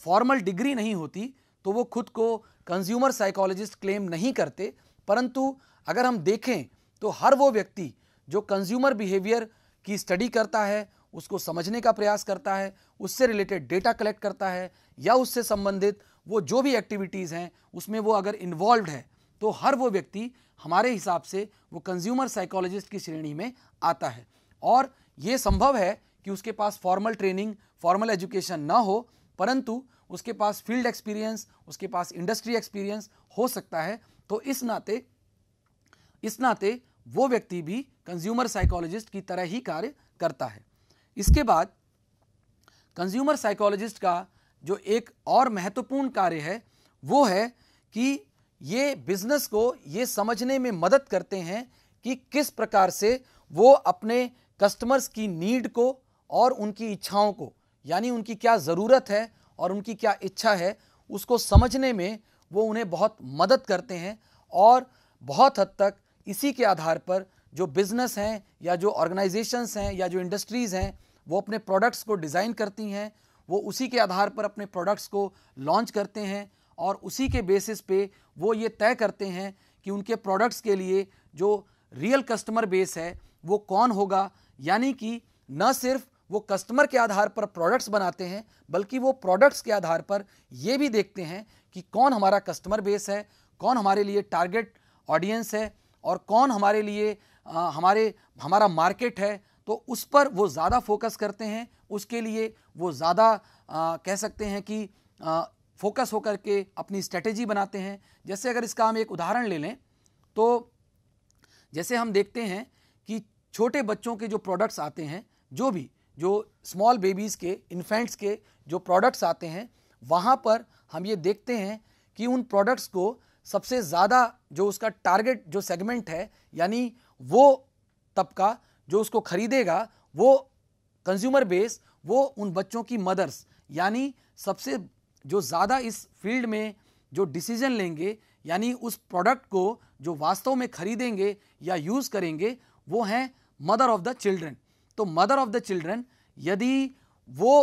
फॉर्मल डिग्री नहीं होती तो वो खुद को कंज्यूमर साइकोलॉजिस्ट क्लेम नहीं करते परंतु अगर हम देखें तो हर वो व्यक्ति जो कंज्यूमर बिहेवियर की स्टडी करता है उसको समझने का प्रयास करता है उससे रिलेटेड डेटा कलेक्ट करता है या उससे संबंधित वो जो भी एक्टिविटीज़ हैं उसमें वो अगर इन्वॉल्व है तो हर वो व्यक्ति हमारे हिसाब से वो कंज्यूमर साइकोलॉजिस्ट की श्रेणी में आता है और ये संभव है कि उसके पास फॉर्मल ट्रेनिंग फॉर्मल एजुकेशन ना हो परंतु उसके पास फील्ड एक्सपीरियंस उसके पास इंडस्ट्री एक्सपीरियंस हो सकता है तो इस नाते इस नाते वो व्यक्ति भी कंज्यूमर साइकोलॉजिस्ट की तरह ही कार्य करता है इसके बाद कंज्यूमर साइकोलॉजिस्ट का जो एक और महत्वपूर्ण कार्य है वो है कि ये बिजनेस को ये समझने में मदद करते हैं कि किस प्रकार से वो अपने कस्टमर्स की नीड को और उनकी इच्छाओं को यानी उनकी क्या ज़रूरत है और उनकी क्या इच्छा है उसको समझने में वो उन्हें बहुत मदद करते हैं और बहुत हद तक इसी के आधार पर जो बिज़नेस हैं या जो ऑर्गेनाइजेशंस हैं या जो इंडस्ट्रीज़ हैं वो अपने प्रोडक्ट्स को डिज़ाइन करती हैं वो उसी के आधार पर अपने प्रोडक्ट्स को लॉन्च करते हैं और उसी के बेसिस पे वो ये तय करते हैं कि उनके प्रोडक्ट्स के लिए जो रियल कस्टमर बेस है वो कौन होगा यानी कि न सिर्फ वो कस्टमर के आधार पर प्रोडक्ट्स बनाते हैं बल्कि वो प्रोडक्ट्स के आधार पर ये भी देखते हैं कि कौन हमारा कस्टमर बेस है कौन हमारे लिए टारगेट ऑडियंस है और कौन हमारे लिए आ, हमारे हमारा मार्केट है तो उस पर वो ज़्यादा फोकस करते हैं उसके लिए वो ज़्यादा कह सकते हैं कि आ, फोकस होकर के अपनी स्ट्रेटेजी बनाते हैं जैसे अगर इसका हम एक उदाहरण ले लें तो जैसे हम देखते हैं कि छोटे बच्चों के जो प्रोडक्ट्स आते हैं जो भी जो स्मॉल बेबीज़ के इन्फेंट्स के जो प्रोडक्ट्स आते हैं वहाँ पर हम ये देखते हैं कि उन प्रोडक्ट्स को सबसे ज़्यादा जो उसका टारगेट जो सेगमेंट है यानी वो तबका जो उसको ख़रीदेगा वो कंज्यूमर बेस वो उन बच्चों की मदर्स यानी सबसे जो ज़्यादा इस फील्ड में जो डिसीजन लेंगे यानी उस प्रोडक्ट को जो वास्तव में खरीदेंगे या यूज़ करेंगे वो हैं मदर ऑफ़ द चिल्ड्रन तो मदर ऑफ द चिल्ड्रन यदि वो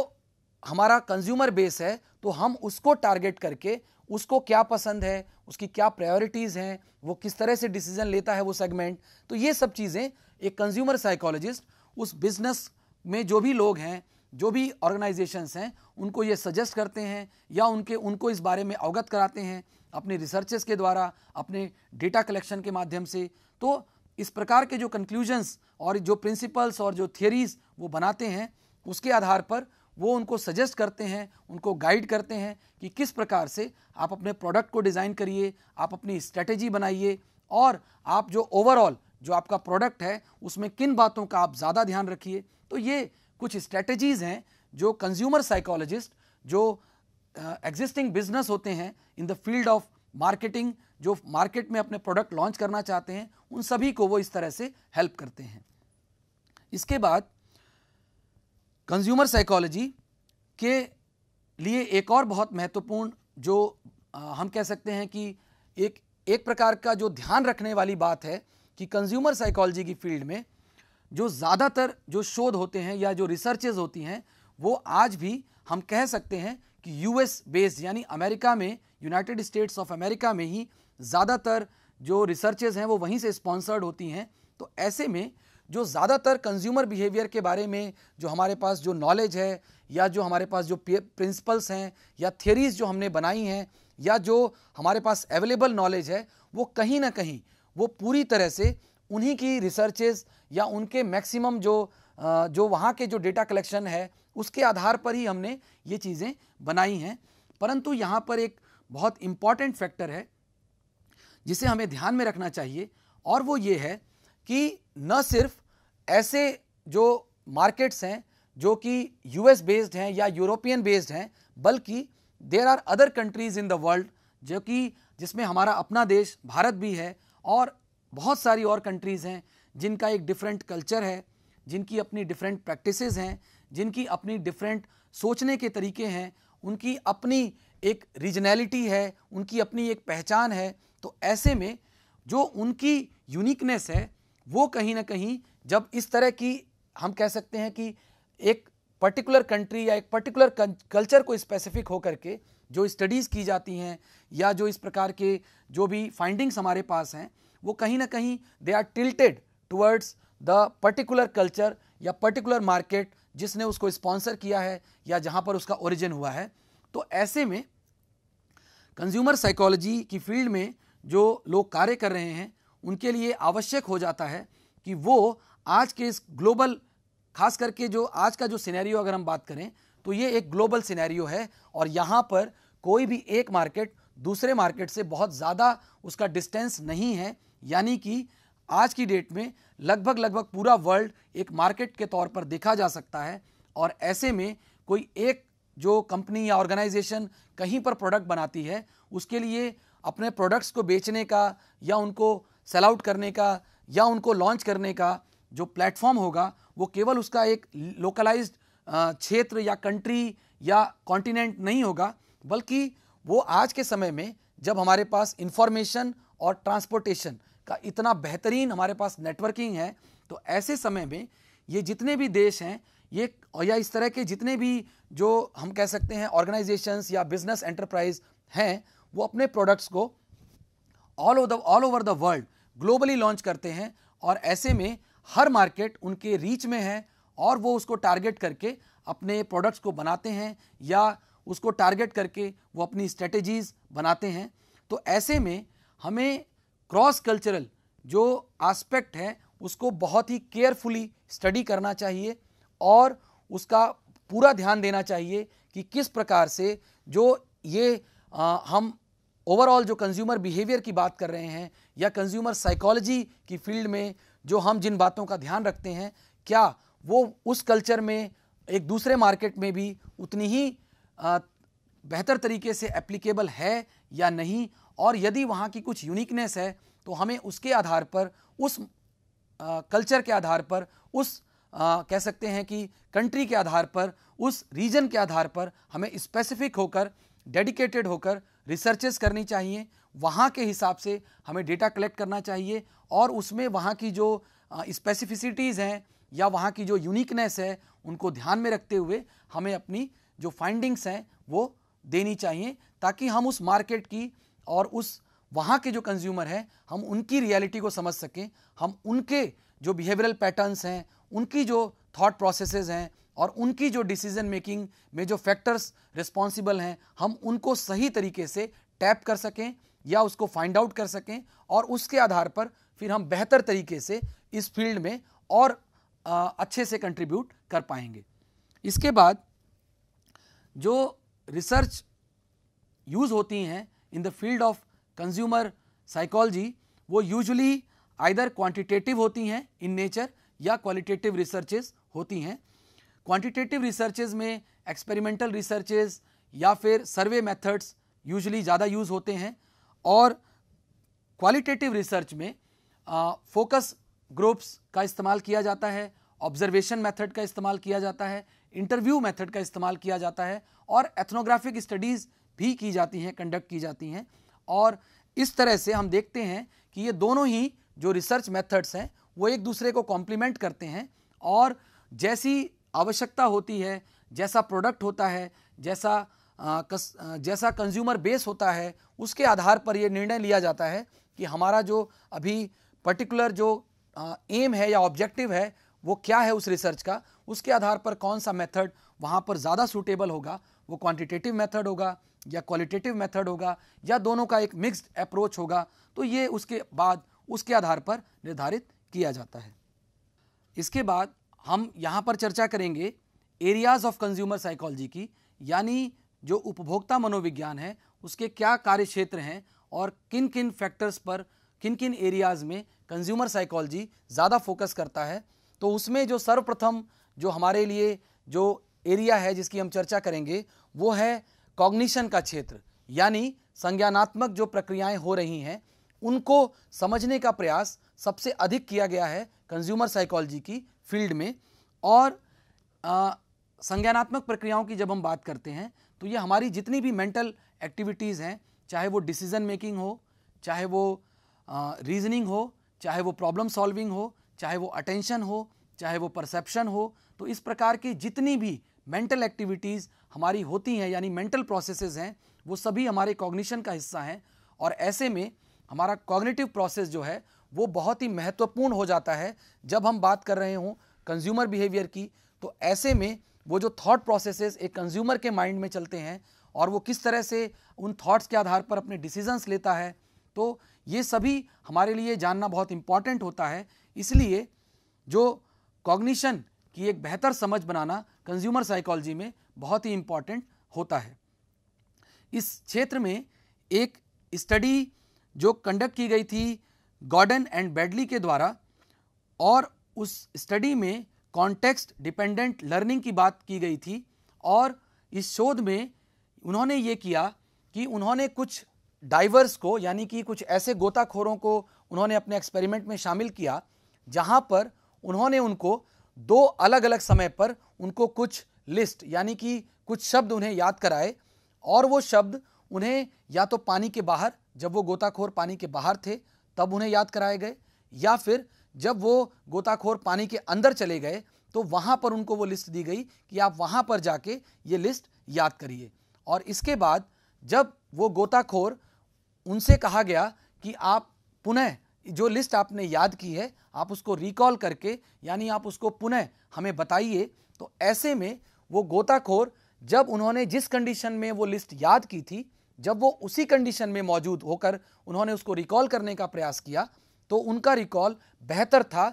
हमारा कंज्यूमर बेस है तो हम उसको टारगेट करके उसको क्या पसंद है उसकी क्या प्रायोरिटीज़ हैं वो किस तरह से डिसीजन लेता है वो सेगमेंट तो ये सब चीज़ें एक कंज्यूमर साइकोलॉजिस्ट उस बिजनेस में जो भी लोग हैं जो भी ऑर्गेनाइजेशंस हैं उनको ये सजेस्ट करते हैं या उनके उनको इस बारे में अवगत कराते हैं अपने रिसर्चेस के द्वारा अपने डेटा कलेक्शन के माध्यम से तो इस प्रकार के जो कंक्लूजन्स और जो प्रिंसिपल्स और जो थियरीज़ वो बनाते हैं उसके आधार पर वो उनको सजेस्ट करते हैं उनको गाइड करते हैं कि किस प्रकार से आप अपने प्रोडक्ट को डिज़ाइन करिए आप अपनी स्ट्रेटजी बनाइए और आप जो ओवरऑल जो आपका प्रोडक्ट है उसमें किन बातों का आप ज़्यादा ध्यान रखिए तो ये कुछ स्ट्रेटजीज़ हैं जो कंज्यूमर साइकोलॉजिस्ट जो एग्जिस्टिंग uh, बिजनेस होते हैं in the field of marketing जो मार्केट में अपने प्रोडक्ट लॉन्च करना चाहते हैं उन सभी को वो इस तरह से हेल्प करते हैं इसके बाद कंज्यूमर साइकोलॉजी के लिए एक और बहुत महत्वपूर्ण जो आ, हम कह सकते हैं कि एक एक प्रकार का जो ध्यान रखने वाली बात है कि कंज्यूमर साइकोलॉजी की फील्ड में जो ज़्यादातर जो शोध होते हैं या जो रिसर्चेज होती हैं वो आज भी हम कह सकते हैं कि यूएस बेस्ड यानी अमेरिका में यूनाइटेड स्टेट्स ऑफ अमेरिका में ही ज़्यादातर जो रिसर्चेज हैं वो वहीं से स्पॉन्सर्ड होती हैं तो ऐसे में जो ज़्यादातर कंज्यूमर बिहेवियर के बारे में जो हमारे पास जो नॉलेज है या जो हमारे पास जो प्रिंसिपल्स हैं या थेरीज़ जो हमने बनाई हैं या जो हमारे पास अवेलेबल नॉलेज है वो कहीं ना कहीं वो पूरी तरह से उन्हीं की रिसर्चेज या उनके मैक्सिमम जो जो वहाँ के जो डेटा कलेक्शन है उसके आधार पर ही हमने ये चीज़ें बनाई हैं परंतु यहाँ पर एक बहुत इम्पॉर्टेंट फैक्टर है जिसे हमें ध्यान में रखना चाहिए और वो ये है कि न सिर्फ ऐसे जो मार्केट्स हैं जो कि यूएस बेस्ड हैं या यूरोपियन बेस्ड हैं बल्कि there are other countries in the world जो कि जिसमें हमारा अपना देश भारत भी है और बहुत सारी और कंट्रीज़ हैं जिनका एक डिफरेंट कल्चर है जिनकी अपनी डिफरेंट प्रैक्टिसेस हैं जिनकी अपनी डिफरेंट सोचने के तरीके हैं उनकी अपनी एक रीजनैलिटी है उनकी अपनी एक पहचान है तो ऐसे में जो उनकी यूनिकनेस है वो कहीं ना कहीं जब इस तरह की हम कह सकते हैं कि एक पर्टिकुलर कंट्री या एक पर्टिकुलर कल्चर को स्पेसिफिक होकर के जो स्टडीज़ की जाती हैं या जो इस प्रकार के जो भी फाइंडिंग्स हमारे पास हैं वो कहीं ना कहीं they are tilted towards the particular culture या पर्टिकुलर मार्केट जिसने उसको स्पॉन्सर किया है या जहाँ पर उसका ओरिजिन हुआ है तो ऐसे में कंज्यूमर साइकोलॉजी की फील्ड में जो लोग कार्य कर रहे हैं उनके लिए आवश्यक हो जाता है कि वो आज के इस ग्लोबल खास करके जो आज का जो सिनेरियो अगर हम बात करें तो ये एक ग्लोबल सिनेरियो है और यहाँ पर कोई भी एक मार्केट दूसरे मार्केट से बहुत ज़्यादा उसका डिस्टेंस नहीं है यानी कि आज की डेट में लगभग लगभग पूरा वर्ल्ड एक मार्केट के तौर पर देखा जा सकता है और ऐसे में कोई एक जो कंपनी या ऑर्गेनाइजेशन कहीं पर प्रोडक्ट बनाती है उसके लिए अपने प्रोडक्ट्स को बेचने का या उनको सेल आउट करने का या उनको लॉन्च करने का जो प्लेटफॉर्म होगा वो केवल उसका एक लोकलाइज्ड क्षेत्र या कंट्री या कॉन्टिनेंट नहीं होगा बल्कि वो आज के समय में जब हमारे पास इंफॉर्मेशन और ट्रांसपोर्टेशन का इतना बेहतरीन हमारे पास नेटवर्किंग है तो ऐसे समय में ये जितने भी देश हैं ये या इस तरह के जितने भी जो हम कह सकते हैं ऑर्गेनाइजेशंस या बिजनेस एंटरप्राइज हैं वो अपने प्रोडक्ट्स को all over all over the world globally launch करते हैं और ऐसे में हर मार्केट उनके रीच में है और वो उसको टारगेट करके अपने प्रोडक्ट्स को बनाते हैं या उसको टारगेट करके वो अपनी स्ट्रेटजीज बनाते हैं तो ऐसे में हमें क्रॉस कल्चरल जो आस्पेक्ट है उसको बहुत ही केयरफुली स्टडी करना चाहिए और उसका पूरा ध्यान देना चाहिए कि किस प्रकार से जो ये आ, हम ओवरऑल जो कंज्यूमर बिहेवियर की बात कर रहे हैं या कंज्यूमर साइकोलॉजी की फील्ड में जो हम जिन बातों का ध्यान रखते हैं क्या वो उस कल्चर में एक दूसरे मार्केट में भी उतनी ही आ, बेहतर तरीके से एप्लीकेबल है या नहीं और यदि वहाँ की कुछ यूनिकनेस है तो हमें उसके आधार पर उस आ, कल्चर के आधार पर उस आ, कह सकते हैं कि कंट्री के आधार पर उस रीजन के आधार पर हमें स्पेसिफिक होकर डेडिकेटेड होकर रिसर्चेस करनी चाहिए वहाँ के हिसाब से हमें डेटा कलेक्ट करना चाहिए और उसमें वहाँ की जो स्पेसिफिसिटीज़ हैं या वहाँ की जो यूनिकनेस है उनको ध्यान में रखते हुए हमें अपनी जो फाइंडिंग्स हैं वो देनी चाहिए ताकि हम उस मार्केट की और उस वहाँ के जो कंज्यूमर हैं हम उनकी रियलिटी को समझ सकें हम उनके जो बिहेवियरल पैटर्न्स हैं उनकी जो थॉट प्रोसेसेस हैं और उनकी जो डिसीजन मेकिंग में जो फैक्टर्स रिस्पॉन्सिबल हैं हम उनको सही तरीके से टैप कर सकें या उसको फाइंड आउट कर सकें और उसके आधार पर फिर हम बेहतर तरीके से इस फील्ड में और आ, अच्छे से कंट्रीब्यूट कर पाएंगे इसके बाद जो रिसर्च यूज़ होती हैं in the field of consumer psychology वो यूजुअली आइदर क्वांटिटेटिव होती हैं इन नेचर या क्वालिटेटिव रिसर्चेज होती हैं क्वांटिटेटिव रिसर्चेज में एक्सपेरिमेंटल रिसर्चेज या फिर सर्वे मेथड्स यूजली ज़्यादा यूज़ होते हैं और क्वालिटेटिव रिसर्च में फोकस ग्रुप्स का इस्तेमाल किया जाता है ऑब्जर्वेशन मेथड का इस्तेमाल किया जाता है इंटरव्यू मेथड का इस्तेमाल किया जाता है और एथनोग्राफिक स्टडीज़ भी की जाती हैं कंडक्ट की जाती हैं और इस तरह से हम देखते हैं कि ये दोनों ही जो रिसर्च मेथड्स हैं वो एक दूसरे को कॉम्प्लीमेंट करते हैं और जैसी आवश्यकता होती है जैसा प्रोडक्ट होता है जैसा आ, कस, जैसा कंज्यूमर बेस होता है उसके आधार पर यह निर्णय लिया जाता है कि हमारा जो अभी पर्टिकुलर जो आ, एम है या ऑब्जेक्टिव है वो क्या है उस रिसर्च का उसके आधार पर कौन सा मेथड वहाँ पर ज़्यादा सूटेबल होगा वो क्वांटिटेटिव मेथड होगा या क्वालिटेटिव मेथड होगा या दोनों का एक मिक्स्ड अप्रोच होगा तो ये उसके बाद उसके आधार पर निर्धारित किया जाता है इसके बाद हम यहाँ पर चर्चा करेंगे एरियाज ऑफ कंज्यूमर साइकोलॉजी की यानी जो उपभोक्ता मनोविज्ञान है उसके क्या कार्य क्षेत्र हैं और किन किन फैक्टर्स पर किन किन एरियाज़ में कंज्यूमर साइकोलॉजी ज़्यादा फोकस करता है तो उसमें जो सर्वप्रथम जो हमारे लिए जो एरिया है जिसकी हम चर्चा करेंगे वो है कॉग्निशन का क्षेत्र यानी संज्ञानात्मक जो प्रक्रियाएं हो रही हैं उनको समझने का प्रयास सबसे अधिक किया गया है कंज्यूमर साइकोलॉजी की फील्ड में और संज्ञानात्मक प्रक्रियाओं की जब हम बात करते हैं तो ये हमारी जितनी भी मेंटल एक्टिविटीज़ हैं चाहे वो डिसीजन मेकिंग हो चाहे वो रीजनिंग हो चाहे वो प्रॉब्लम सॉल्विंग हो चाहे वो अटेंशन हो चाहे वो परसेप्शन हो तो इस प्रकार की जितनी भी मेंटल एक्टिविटीज़ हमारी होती हैं यानी मेंटल प्रोसेसेस हैं वो सभी हमारे कॉग्निशन का हिस्सा हैं और ऐसे में हमारा कॉग्निटिव प्रोसेस जो है वो बहुत ही महत्वपूर्ण हो जाता है जब हम बात कर रहे हों कंज्यूमर बिहेवियर की तो ऐसे में वो जो थॉट प्रोसेसेस एक कंज्यूमर के माइंड में चलते हैं और वो किस तरह से उन थॉट्स के आधार पर अपने डिसीजंस लेता है तो ये सभी हमारे लिए जानना बहुत इम्पॉर्टेंट होता है इसलिए जो कॉग्निशन की एक बेहतर समझ बनाना कंज्यूमर साइकोलॉजी में बहुत ही इम्पॉर्टेंट होता है इस क्षेत्र में एक स्टडी जो कंडक्ट की गई थी गॉर्डन एंड बेडली के द्वारा और उस स्टडी में कॉन्टेक्स्ट डिपेंडेंट लर्निंग की बात की गई थी और इस शोध में उन्होंने ये किया कि उन्होंने कुछ डाइवर्स को यानी कि कुछ ऐसे गोताखोरों को उन्होंने अपने एक्सपेरिमेंट में शामिल किया जहाँ पर उन्होंने उनको दो अलग अलग समय पर उनको कुछ लिस्ट यानी कि कुछ शब्द उन्हें याद कराए और वो शब्द उन्हें या तो पानी के बाहर जब वो गोताखोर पानी के बाहर थे तब उन्हें याद कराए गए या फिर जब वो गोताखोर पानी के अंदर चले गए तो वहाँ पर उनको वो लिस्ट दी गई कि आप वहाँ पर जाके ये लिस्ट याद करिए और इसके बाद जब वो गोताखोर उनसे कहा गया कि आप पुनः जो लिस्ट आपने याद की है आप उसको रिकॉल करके यानी आप उसको पुनः हमें बताइए तो ऐसे में वो गोताखोर जब उन्होंने जिस कंडीशन में वो लिस्ट याद की थी जब वो उसी कंडीशन में मौजूद होकर उन्होंने उसको रिकॉल करने का प्रयास किया तो उनका रिकॉल बेहतर था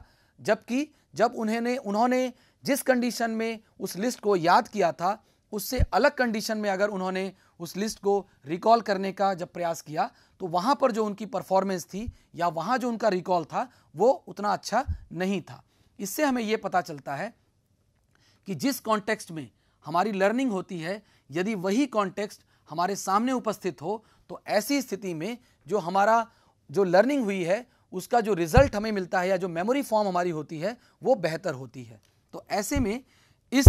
जबकि जब उन्होंने उन्होंने जिस कंडीशन में उस लिस्ट को याद किया था उससे अलग कंडीशन में अगर उन्होंने उस लिस्ट को रिकॉल करने का जब प्रयास किया तो वहाँ पर जो उनकी परफॉर्मेंस थी या वहाँ जो उनका रिकॉल था वो उतना अच्छा नहीं था इससे हमें ये पता चलता है कि जिस कॉन्टेक्स्ट में हमारी लर्निंग होती है यदि वही कॉन्टेक्स्ट हमारे सामने उपस्थित हो तो ऐसी स्थिति में जो हमारा जो लर्निंग हुई है उसका जो रिजल्ट हमें मिलता है या जो मेमोरी फॉर्म हमारी होती है वो बेहतर होती है तो ऐसे में इस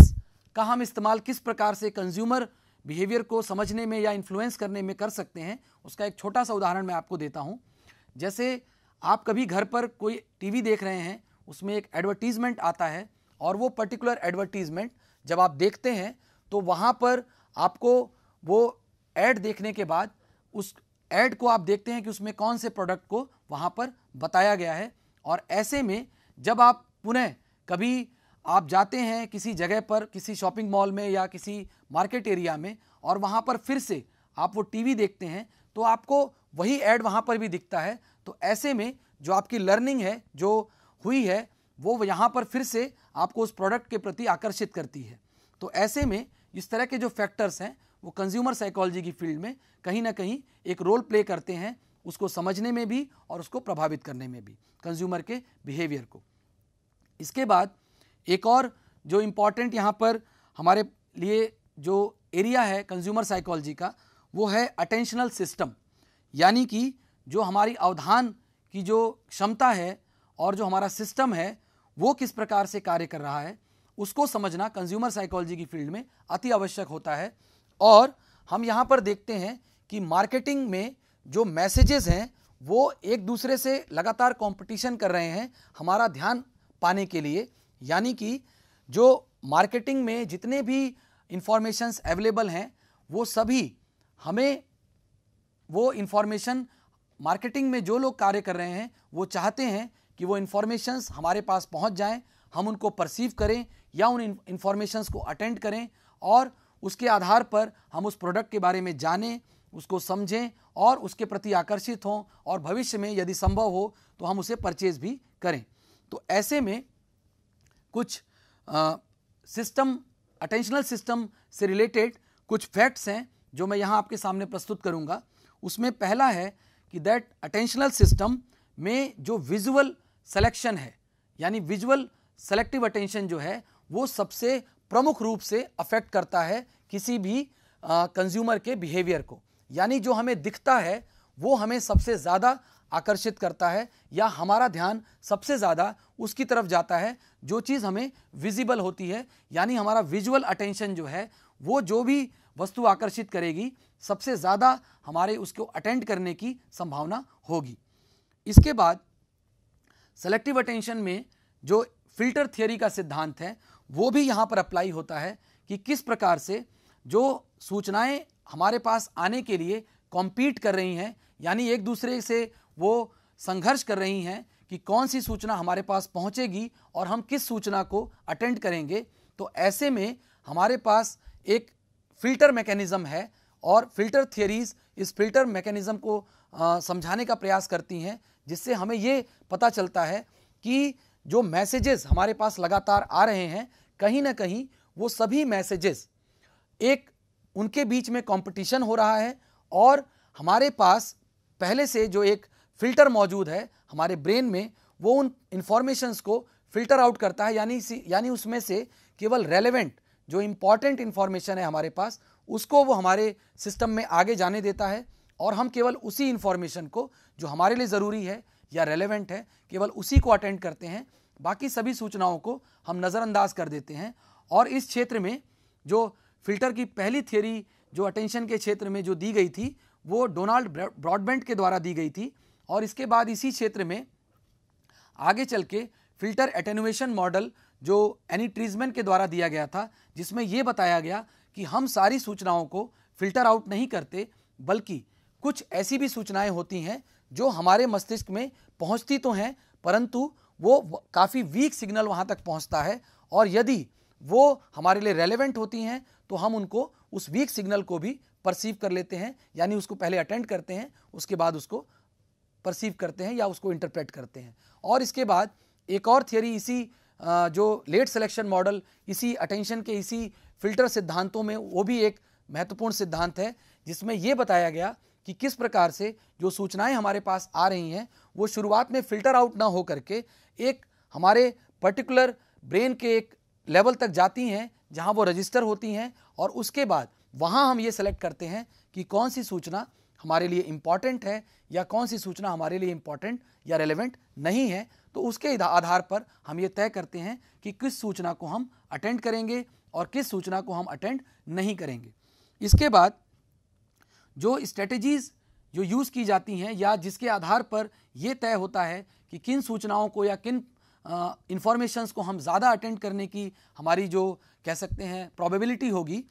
का हम इस्तेमाल किस प्रकार से कंज्यूमर बिहेवियर को समझने में या इन्फ्लुएंस करने में कर सकते हैं उसका एक छोटा सा उदाहरण मैं आपको देता हूँ जैसे आप कभी घर पर कोई टीवी देख रहे हैं उसमें एक एडवर्टीज़मेंट आता है और वो पर्टिकुलर एडवर्टीज़मेंट जब आप देखते हैं तो वहाँ पर आपको वो ऐड देखने के बाद उस ऐड को आप देखते हैं कि उसमें कौन से प्रोडक्ट को वहाँ पर बताया गया है और ऐसे में जब आप पुनः कभी आप जाते हैं किसी जगह पर किसी शॉपिंग मॉल में या किसी मार्केट एरिया में और वहाँ पर फिर से आप वो टीवी देखते हैं तो आपको वही ऐड वहाँ पर भी दिखता है तो ऐसे में जो आपकी लर्निंग है जो हुई है वो यहाँ पर फिर से आपको उस प्रोडक्ट के प्रति आकर्षित करती है तो ऐसे में इस तरह के जो फैक्टर्स हैं वो कंज्यूमर साइकोलॉजी की फील्ड में कहीं ना कहीं एक रोल प्ले करते हैं उसको समझने में भी और उसको प्रभावित करने में भी कंज्यूमर के बिहेवियर को इसके बाद एक और जो इम्पॉर्टेंट यहाँ पर हमारे लिए जो एरिया है कंज्यूमर साइकोलॉजी का वो है अटेंशनल सिस्टम यानी कि जो हमारी अवधान की जो क्षमता है और जो हमारा सिस्टम है वो किस प्रकार से कार्य कर रहा है उसको समझना कंज्यूमर साइकोलॉजी की फील्ड में अति आवश्यक होता है और हम यहाँ पर देखते हैं कि मार्केटिंग में जो मैसेजेस हैं वो एक दूसरे से लगातार कंपटीशन कर रहे हैं हमारा ध्यान पाने के लिए यानी कि जो मार्केटिंग में जितने भी इंफॉर्मेशंस अवेलेबल हैं वो सभी हमें वो इन्फॉर्मेशन मार्केटिंग में जो लोग कार्य कर रहे हैं वो चाहते हैं कि वो इन्फॉर्मेशंस हमारे पास पहुंच जाएं हम उनको परसीव करें या उन इन्फॉर्मेशंस को अटेंड करें और उसके आधार पर हम उस प्रोडक्ट के बारे में जानें उसको समझें और उसके प्रति आकर्षित हों और भविष्य में यदि संभव हो तो हम उसे परचेज भी करें तो ऐसे में कुछ सिस्टम अटेंशनल सिस्टम से रिलेटेड कुछ फैक्ट्स हैं जो मैं यहाँ आपके सामने प्रस्तुत करूँगा उसमें पहला है कि दैट अटेंशनल सिस्टम में जो विजुअल सेलेक्शन है यानी विजुअल सेलेक्टिव अटेंशन जो है वो सबसे प्रमुख रूप से अफेक्ट करता है किसी भी कंज्यूमर के बिहेवियर को यानी जो हमें दिखता है वो हमें सबसे ज़्यादा आकर्षित करता है या हमारा ध्यान सबसे ज़्यादा उसकी तरफ जाता है जो चीज़ हमें विजिबल होती है यानी हमारा विजुअल अटेंशन जो है वो जो भी वस्तु आकर्षित करेगी सबसे ज़्यादा हमारे उसको अटेंड करने की संभावना होगी इसके बाद सेलेक्टिव अटेंशन में जो फिल्टर थियोरी का सिद्धांत है वो भी यहाँ पर अप्लाई होता है कि किस प्रकार से जो सूचनाएं हमारे पास आने के लिए कॉम्पीट कर रही हैं यानी एक दूसरे से वो संघर्ष कर रही हैं कि कौन सी सूचना हमारे पास पहुँचेगी और हम किस सूचना को अटेंड करेंगे तो ऐसे में हमारे पास एक फिल्टर मैकेनिज़्म है और फिल्टर थियरीज इस फिल्टर मैकेनिज़्म को समझाने का प्रयास करती हैं जिससे हमें ये पता चलता है कि जो मैसेजेस हमारे पास लगातार आ रहे हैं कहीं ना कहीं वो सभी मैसेजेस एक उनके बीच में कंपटीशन हो रहा है और हमारे पास पहले से जो एक फ़िल्टर मौजूद है हमारे ब्रेन में वो उन इन्फॉर्मेशंस को फ़िल्टर आउट करता है यानी यानी उसमें से केवल रेलेवेंट जो इम्पॉर्टेंट इन्फॉर्मेशन है हमारे पास उसको वो हमारे सिस्टम में आगे जाने देता है और हम केवल उसी इन्फॉर्मेशन को जो हमारे लिए ज़रूरी है या रेलेवेंट है केवल उसी को अटेंड करते हैं बाकी सभी सूचनाओं को हम नज़रअंदाज कर देते हैं और इस क्षेत्र में जो फिल्टर की पहली थियोरी जो अटेंशन के क्षेत्र में जो दी गई थी वो डोनाल्ड ब्रॉडबैंड के द्वारा दी गई थी और इसके बाद इसी क्षेत्र में आगे चल के फिल्टर एटेनुएशन मॉडल जो एनी ट्रीजमेंट के द्वारा दिया गया था जिसमें ये बताया गया कि हम सारी सूचनाओं को फिल्टर आउट नहीं करते बल्कि कुछ ऐसी भी सूचनाएं होती हैं जो हमारे मस्तिष्क में पहुंचती तो हैं परंतु वो काफ़ी वीक सिग्नल वहाँ तक पहुँचता है और यदि वो हमारे लिए रेलेवेंट होती हैं तो हम उनको उस वीक सिग्नल को भी परसीव कर लेते हैं यानी उसको पहले अटेंड करते हैं उसके बाद उसको परसीव करते हैं या उसको इंटरप्रेट करते हैं और इसके बाद एक और थियोरी इसी जो लेट सिलेक्शन मॉडल इसी अटेंशन के इसी फिल्टर सिद्धांतों में वो भी एक महत्वपूर्ण सिद्धांत है जिसमें ये बताया गया कि किस प्रकार से जो सूचनाएं हमारे पास आ रही हैं वो शुरुआत में फ़िल्टर आउट ना हो करके एक हमारे पर्टिकुलर ब्रेन के एक लेवल तक जाती हैं जहाँ वो रजिस्टर होती हैं और उसके बाद वहाँ हम ये सेलेक्ट करते हैं कि कौन सी सूचना हमारे लिए इम्पॉर्टेंट है या कौन सी सूचना हमारे लिए इम्पॉर्टेंट या रेलिवेंट नहीं है तो उसके आधार पर हम ये तय करते हैं कि किस सूचना को हम अटेंड करेंगे और किस सूचना को हम अटेंड नहीं करेंगे इसके बाद जो स्ट्रेटजीज़ जो यूज़ की जाती हैं या जिसके आधार पर ये तय होता है कि किन सूचनाओं को या किन इंफॉर्मेशंस को हम ज़्यादा अटेंड करने की हमारी जो कह सकते हैं प्रॉबेबिलिटी होगी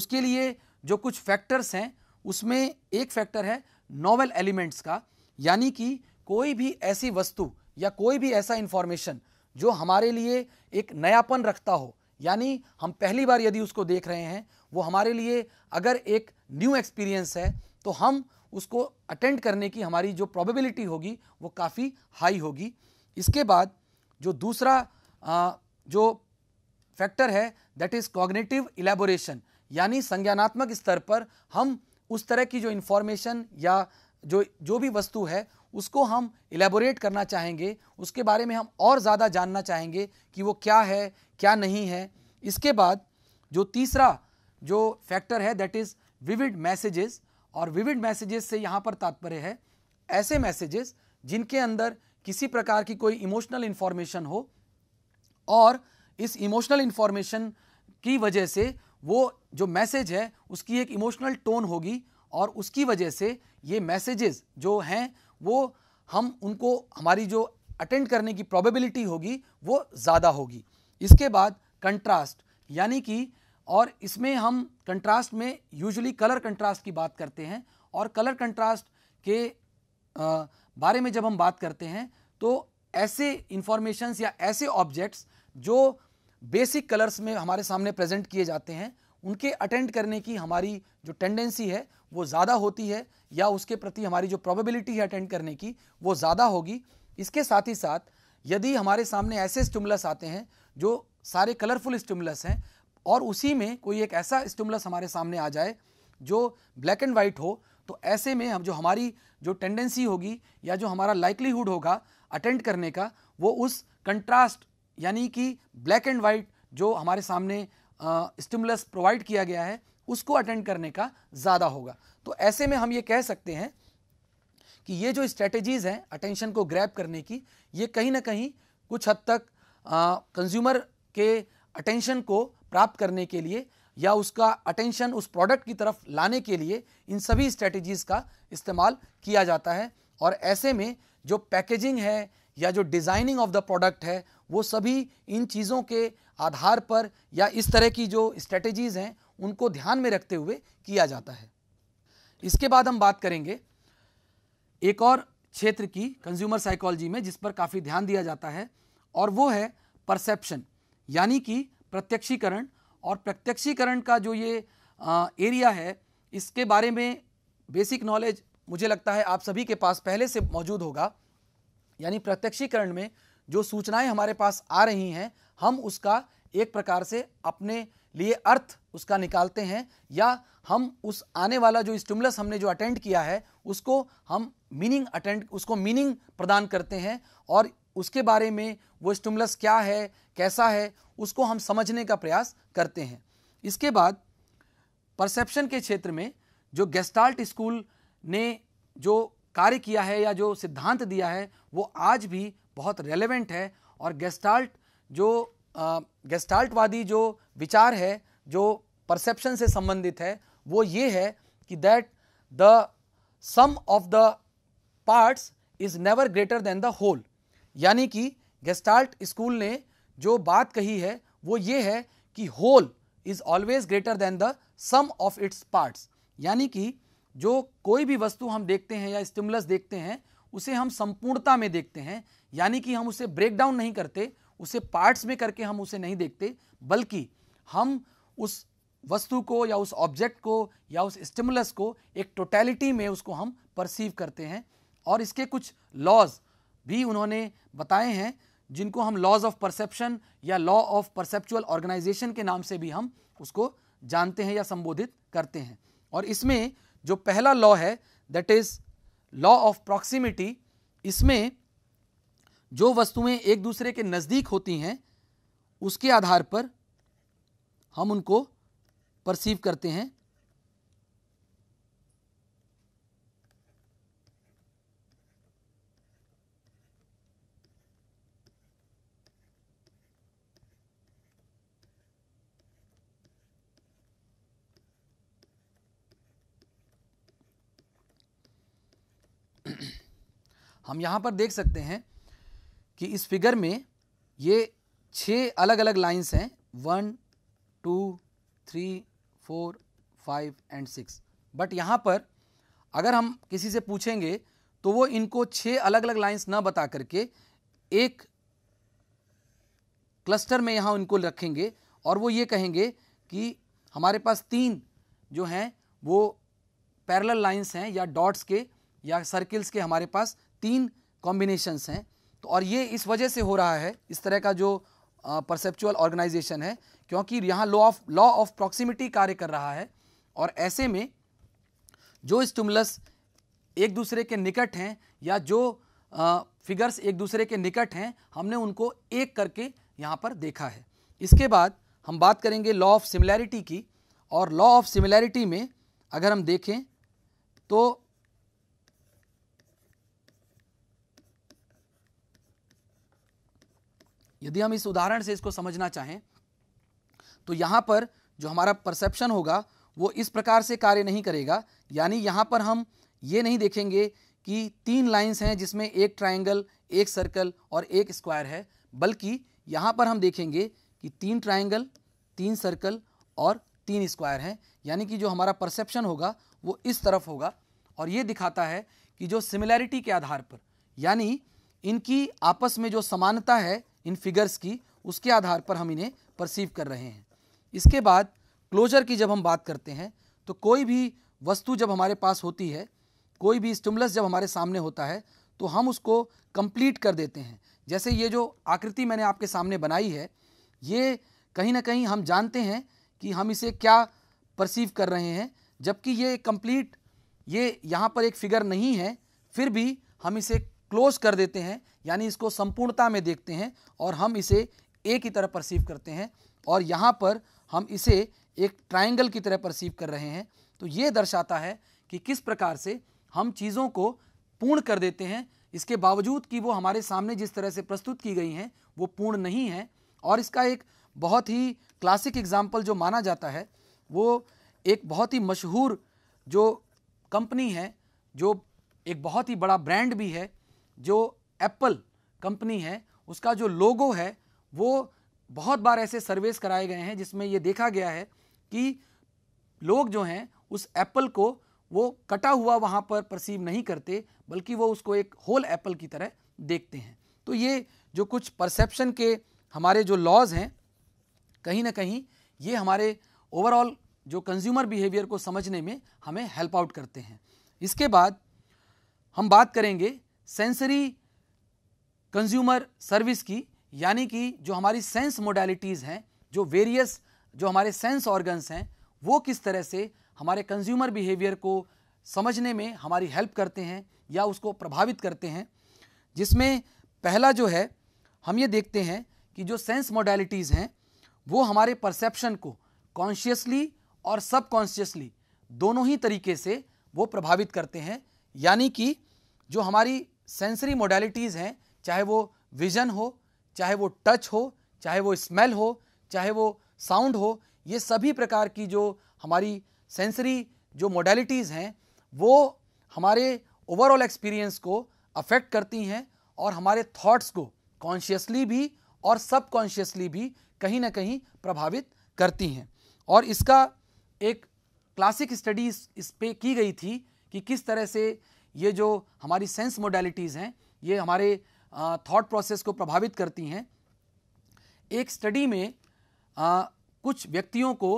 उसके लिए जो कुछ फैक्टर्स हैं उसमें एक फैक्टर है नोवेल एलिमेंट्स का यानी कि कोई भी ऐसी वस्तु या कोई भी ऐसा इन्फॉर्मेशन जो हमारे लिए एक नयापन रखता हो यानी हम पहली बार यदि उसको देख रहे हैं वो हमारे लिए अगर एक न्यू एक्सपीरियंस है तो हम उसको अटेंड करने की हमारी जो प्रोबेबिलिटी होगी वो काफ़ी हाई होगी इसके बाद जो दूसरा आ, जो फैक्टर है दैट इज़ कॉग्नेटिव इलेबोरेशन यानी संज्ञानात्मक स्तर पर हम उस तरह की जो इन्फॉर्मेशन या जो जो भी वस्तु है उसको हम इलेबोरेट करना चाहेंगे उसके बारे में हम और ज़्यादा जानना चाहेंगे कि वो क्या है क्या नहीं है इसके बाद जो तीसरा जो फैक्टर है दैट इज विविड मैसेजेस और विविड मैसेजेस से यहाँ पर तात्पर्य है ऐसे मैसेजेस जिनके अंदर किसी प्रकार की कोई इमोशनल इन्फॉर्मेशन हो और इस इमोशनल इन्फॉर्मेशन की वजह से वो जो मैसेज है उसकी एक इमोशनल टोन होगी और उसकी वजह से ये मैसेजेस जो हैं वो हम उनको हमारी जो अटेंड करने की प्रोबेबिलिटी होगी वो ज़्यादा होगी इसके बाद कंट्रास्ट यानी कि और इसमें हम कंट्रास्ट में यूजुअली कलर कंट्रास्ट की बात करते हैं और कलर कंट्रास्ट के बारे में जब हम बात करते हैं तो ऐसे इंफॉर्मेशंस या ऐसे ऑब्जेक्ट्स जो बेसिक कलर्स में हमारे सामने प्रेजेंट किए जाते हैं उनके अटेंड करने की हमारी जो टेंडेंसी है वो ज़्यादा होती है या उसके प्रति हमारी जो प्रोबेबिलिटी है अटेंड करने की वो ज़्यादा होगी इसके साथ ही साथ यदि हमारे सामने ऐसे स्टिमुलस आते हैं जो सारे कलरफुल स्टिमुलस हैं और उसी में कोई एक ऐसा स्टिमुलस हमारे सामने आ जाए जो ब्लैक एंड वाइट हो तो ऐसे में हम जो हमारी जो टेंडेंसी होगी या जो हमारा लाइकलीहुड होगा अटेंड करने का वो उस कंट्रास्ट यानी कि ब्लैक एंड वाइट जो हमारे सामने स्टिमुलस प्रोवाइड किया गया है उसको अटेंड करने का ज़्यादा होगा तो ऐसे में हम ये कह सकते हैं कि ये जो स्ट्रेटजीज़ हैं अटेंशन को ग्रैब करने की ये कहीं ना कहीं कुछ हद तक कंज्यूमर के अटेंशन को प्राप्त करने के लिए या उसका अटेंशन उस प्रोडक्ट की तरफ लाने के लिए इन सभी स्ट्रेटजीज़ का इस्तेमाल किया जाता है और ऐसे में जो पैकेजिंग है या जो डिज़ाइनिंग ऑफ द प्रोडक्ट है वो सभी इन चीज़ों के आधार पर या इस तरह की जो स्ट्रेटजीज़ हैं उनको ध्यान में रखते हुए किया जाता है इसके बाद हम बात करेंगे एक और क्षेत्र की कंज्यूमर साइकोलॉजी में जिस पर काफ़ी ध्यान दिया जाता है और वो है परसेप्शन यानी कि प्रत्यक्षीकरण और प्रत्यक्षीकरण का जो ये आ, एरिया है इसके बारे में बेसिक नॉलेज मुझे लगता है आप सभी के पास पहले से मौजूद होगा यानी प्रत्यक्षीकरण में जो सूचनाएं हमारे पास आ रही हैं हम उसका एक प्रकार से अपने लिए अर्थ उसका निकालते हैं या हम उस आने वाला जो स्टिमुलस हमने जो अटेंड किया है उसको हम मीनिंग अटेंड उसको मीनिंग प्रदान करते हैं और उसके बारे में वो स्टिमुलस क्या है कैसा है उसको हम समझने का प्रयास करते हैं इसके बाद परसेप्शन के क्षेत्र में जो गेस्टाल्ट स्कूल ने जो कार्य किया है या जो सिद्धांत दिया है वो आज भी बहुत रेलेवेंट है और गेस्टाल्ट जो गेस्टाल्टवादी जो विचार है जो परसेप्शन से संबंधित है वो ये है कि that the sum of the parts is never greater than the whole यानी कि गेस्टाल्ट स्कूल ने जो बात कही है वो ये है कि whole is always greater than the sum of its parts यानी कि जो कोई भी वस्तु हम देखते हैं या स्टिमुलस देखते हैं उसे हम संपूर्णता में देखते हैं यानी कि हम उसे ब्रेक डाउन नहीं करते उसे पार्ट्स में करके हम उसे नहीं देखते बल्कि हम उस वस्तु को या उस ऑब्जेक्ट को या उस स्टिमुलस को एक टोटैलिटी में उसको हम परसीव करते हैं और इसके कुछ लॉज भी उन्होंने बताए हैं जिनको हम लॉज ऑफ परसेप्शन या लॉ ऑफ परसेप्चुअल ऑर्गेनाइजेशन के नाम से भी हम उसको जानते हैं या संबोधित करते हैं और इसमें जो पहला लॉ है that is law of proximity इसमें जो वस्तुएं एक दूसरे के नज़दीक होती हैं उसके आधार पर हम उनको परसीव करते हैं हम यहां पर देख सकते हैं कि इस फिगर में ये छः अलग अलग लाइंस हैं one two three four five and six but यहाँ पर अगर हम किसी से पूछेंगे तो वो इनको छः अलग अलग लाइंस ना बता करके एक क्लस्टर में यहाँ उनको रखेंगे और वो ये कहेंगे कि हमारे पास तीन जो हैं वो पैरेलल लाइंस हैं या डॉट्स के या सर्किल्स के हमारे पास तीन कॉम्बिनेशंस हैं तो और ये इस वजह से हो रहा है इस तरह का जो परसेप्चुअल ऑर्गेनाइजेशन है क्योंकि यहाँ law of law of proximity कार्य कर रहा है और ऐसे में जो स्टमुलस एक दूसरे के निकट हैं या जो फिगर्स एक दूसरे के निकट हैं हमने उनको एक करके यहाँ पर देखा है इसके बाद हम बात करेंगे लॉ ऑफ सिमिलैरिटी की और लॉ ऑफ सिमिलैरिटी में अगर हम देखें तो यदि हम इस उदाहरण से इसको समझना चाहें तो यहाँ पर जो हमारा परसेप्शन होगा वो इस प्रकार से कार्य नहीं करेगा यानी यहाँ पर हम ये नहीं देखेंगे कि तीन लाइंस हैं जिसमें एक ट्रायंगल एक सर्कल और एक स्क्वायर है बल्कि यहाँ पर हम देखेंगे कि तीन ट्रायंगल तीन सर्कल और तीन स्क्वायर हैं यानी कि जो हमारा परसेप्शन होगा वो इस तरफ होगा और ये दिखाता है कि जो सिमिलैरिटी के आधार पर यानी इनकी आपस में जो समानता है इन फिगर्स की उसके आधार पर हम इन्हें परसीव कर रहे हैं इसके बाद क्लोजर की जब हम बात करते हैं तो कोई भी वस्तु जब हमारे पास होती है कोई भी स्टिमुलस जब हमारे सामने होता है तो हम उसको कंप्लीट कर देते हैं जैसे ये जो आकृति मैंने आपके सामने बनाई है ये कहीं ना कहीं हम जानते हैं कि हम इसे क्या परसीव कर रहे हैं जबकि ये कंप्लीट ये यहाँ पर एक फिगर नहीं है फिर भी हम इसे क्लोज कर देते हैं यानी इसको संपूर्णता में देखते हैं और हम इसे ए की तरह परसीव करते हैं और यहाँ पर हम इसे एक ट्राइंगल की तरह परसीव कर रहे हैं तो ये दर्शाता है कि किस प्रकार से हम चीज़ों को पूर्ण कर देते हैं इसके बावजूद कि वो हमारे सामने जिस तरह से प्रस्तुत की गई हैं वो पूर्ण नहीं हैं और इसका एक बहुत ही क्लासिक एग्जाम्पल जो माना जाता है वो एक बहुत ही मशहूर जो कंपनी है जो एक बहुत ही बड़ा ब्रांड भी है जो एप्पल कंपनी है उसका जो लोगो है वो बहुत बार ऐसे सर्वेस कराए गए हैं जिसमें ये देखा गया है कि लोग जो हैं उस एप्पल को वो कटा हुआ वहाँ पर परसीव नहीं करते बल्कि वो उसको एक होल एप्पल की तरह देखते हैं तो ये जो कुछ परसेप्शन के हमारे जो लॉज हैं कहीं ना कहीं ये हमारे ओवरऑल जो कंज्यूमर बिहेवियर को समझने में हमें हेल्प आउट करते हैं इसके बाद हम बात करेंगे सेंसरी कंज्यूमर सर्विस की यानी कि जो हमारी सेंस मोडालिटीज़ हैं जो वेरियस जो हमारे सेंस ऑर्गन्स हैं वो किस तरह से हमारे कंज्यूमर बिहेवियर को समझने में हमारी हेल्प करते हैं या उसको प्रभावित करते हैं जिसमें पहला जो है हम ये देखते हैं कि जो सेंस मोडालिटीज़ हैं वो हमारे परसेप्शन को कॉन्शियसली और सबकॉन्शियसली दोनों ही तरीके से वो प्रभावित करते हैं यानी कि जो हमारी सेंसरी मोडालिटीज़ हैं चाहे वो विज़न हो चाहे वो टच हो चाहे वो स्मेल हो चाहे वो साउंड हो ये सभी प्रकार की जो हमारी सेंसरी जो मोडालिटीज़ हैं वो हमारे ओवरऑल एक्सपीरियंस को अफेक्ट करती हैं और हमारे थॉट्स को कॉन्शियसली भी और सब कॉन्शियसली भी कहीं ना कहीं प्रभावित करती हैं और इसका एक क्लासिक स्टडीज इस पर की गई थी कि किस तरह से ये जो हमारी सेंस मोडेलिटीज़ हैं ये हमारे थाट प्रोसेस को प्रभावित करती हैं एक स्टडी में आ, कुछ व्यक्तियों को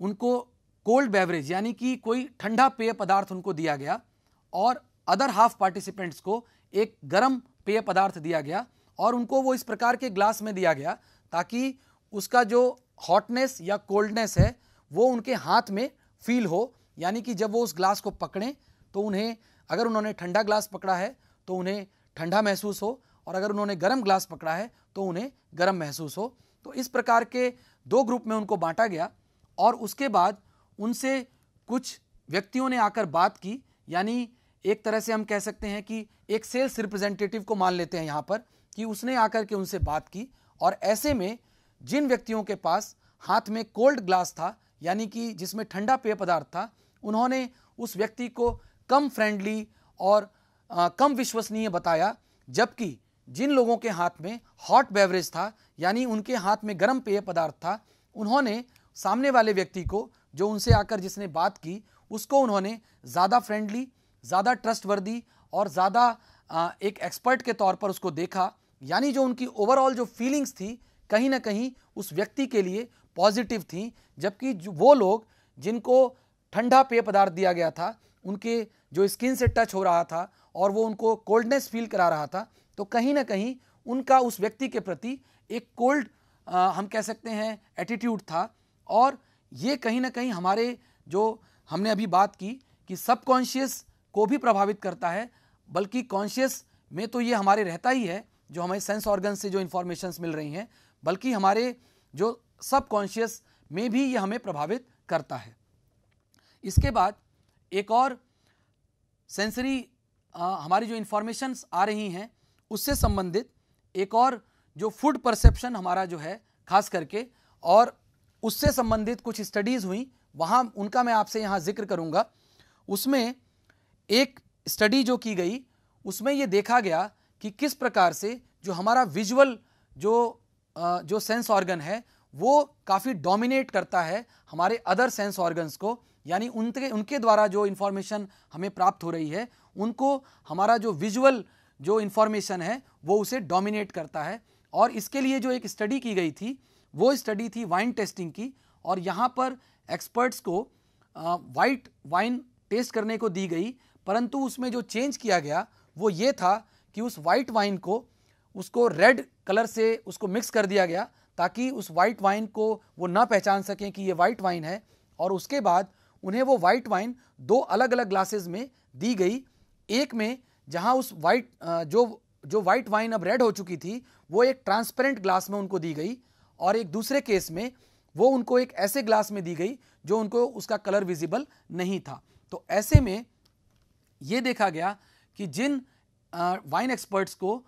उनको कोल्ड बेवरेज यानी कि कोई ठंडा पेय पदार्थ उनको दिया गया और अदर हाफ पार्टिसिपेंट्स को एक गर्म पेय पदार्थ दिया गया और उनको वो इस प्रकार के ग्लास में दिया गया ताकि उसका जो हॉटनेस या कोल्डनेस है वो उनके हाथ में फील हो यानी कि जब वो उस ग्लास को पकड़ें तो उन्हें अगर उन्होंने ठंडा ग्लास पकड़ा है तो उन्हें ठंडा महसूस हो और अगर उन्होंने गर्म ग्लास पकड़ा है तो उन्हें गर्म महसूस हो तो इस प्रकार के दो ग्रुप में उनको बांटा गया और उसके बाद उनसे कुछ व्यक्तियों ने आकर बात की यानी एक तरह से हम कह सकते हैं कि एक सेल्स रिप्रेजेंटेटिव को मान लेते हैं यहाँ पर कि उसने आकर के उनसे बात की और ऐसे में जिन व्यक्तियों के पास हाथ में कोल्ड ग्लास था यानी कि जिसमें ठंडा पेय पदार्थ था उन्होंने उस व्यक्ति को कम फ्रेंडली और आ, कम विश्वसनीय बताया जबकि जिन लोगों के हाथ में हॉट बेवरेज था यानी उनके हाथ में गर्म पेय पदार्थ था उन्होंने सामने वाले व्यक्ति को जो उनसे आकर जिसने बात की उसको उन्होंने ज़्यादा फ्रेंडली ज़्यादा ट्रस्टवर्दी और ज़्यादा एक एक्सपर्ट के तौर पर उसको देखा यानी जो उनकी ओवरऑल जो फीलिंग्स थी कहीं ना कहीं उस व्यक्ति के लिए पॉजिटिव थी जबकि वो लोग जिनको ठंडा पेय पदार्थ दिया गया था उनके जो स्किन से टच हो रहा था और वो उनको कोल्डनेस फील करा रहा था तो कहीं ना कहीं उनका उस व्यक्ति के प्रति एक कोल्ड हम कह सकते हैं एटीट्यूड था और ये कहीं ना कहीं हमारे जो हमने अभी बात की कि सबकॉन्शियस को भी प्रभावित करता है बल्कि कॉन्शियस में तो ये हमारे रहता ही है जो हमारे सेंस ऑर्गन से जो इन्फॉर्मेशन मिल रही हैं बल्कि हमारे जो सबकॉन्शियस में भी ये हमें प्रभावित करता है इसके बाद एक और सेंसरी हमारी जो इन्फॉर्मेशंस आ रही हैं उससे संबंधित एक और जो फूड परसेप्शन हमारा जो है खास करके और उससे संबंधित कुछ स्टडीज़ हुई वहाँ उनका मैं आपसे यहाँ जिक्र करूँगा उसमें एक स्टडी जो की गई उसमें ये देखा गया कि किस प्रकार से जो हमारा विजुअल जो जो सेंस ऑर्गन है वो काफ़ी डोमिनेट करता है हमारे अदर सेंस ऑर्गन्स को यानी उनके उनके द्वारा जो इन्फॉर्मेशन हमें प्राप्त हो रही है उनको हमारा जो विजुअल जो इन्फॉर्मेशन है वो उसे डोमिनेट करता है और इसके लिए जो एक स्टडी की गई थी वो स्टडी थी वाइन टेस्टिंग की और यहाँ पर एक्सपर्ट्स को वाइट वाइन टेस्ट करने को दी गई परंतु उसमें जो चेंज किया गया वो ये था कि उस वाइट वाइन को उसको रेड कलर से उसको मिक्स कर दिया गया ताकि उस वाइट वाइन को वो ना पहचान सकें कि ये वाइट वाइन है और उसके बाद उन्हें वो वाइट वाइन दो अलग अलग ग्लासेस में दी गई एक में जहां उस वाइट जो जो वाइट वाइन अब रेड हो चुकी थी वो एक ट्रांसपेरेंट ग्लास में उनको दी गई और एक दूसरे केस में वो उनको एक ऐसे ग्लास में दी गई जो उनको उसका कलर विजिबल नहीं था तो ऐसे में ये देखा गया कि जिन वाइन एक्सपर्ट्स को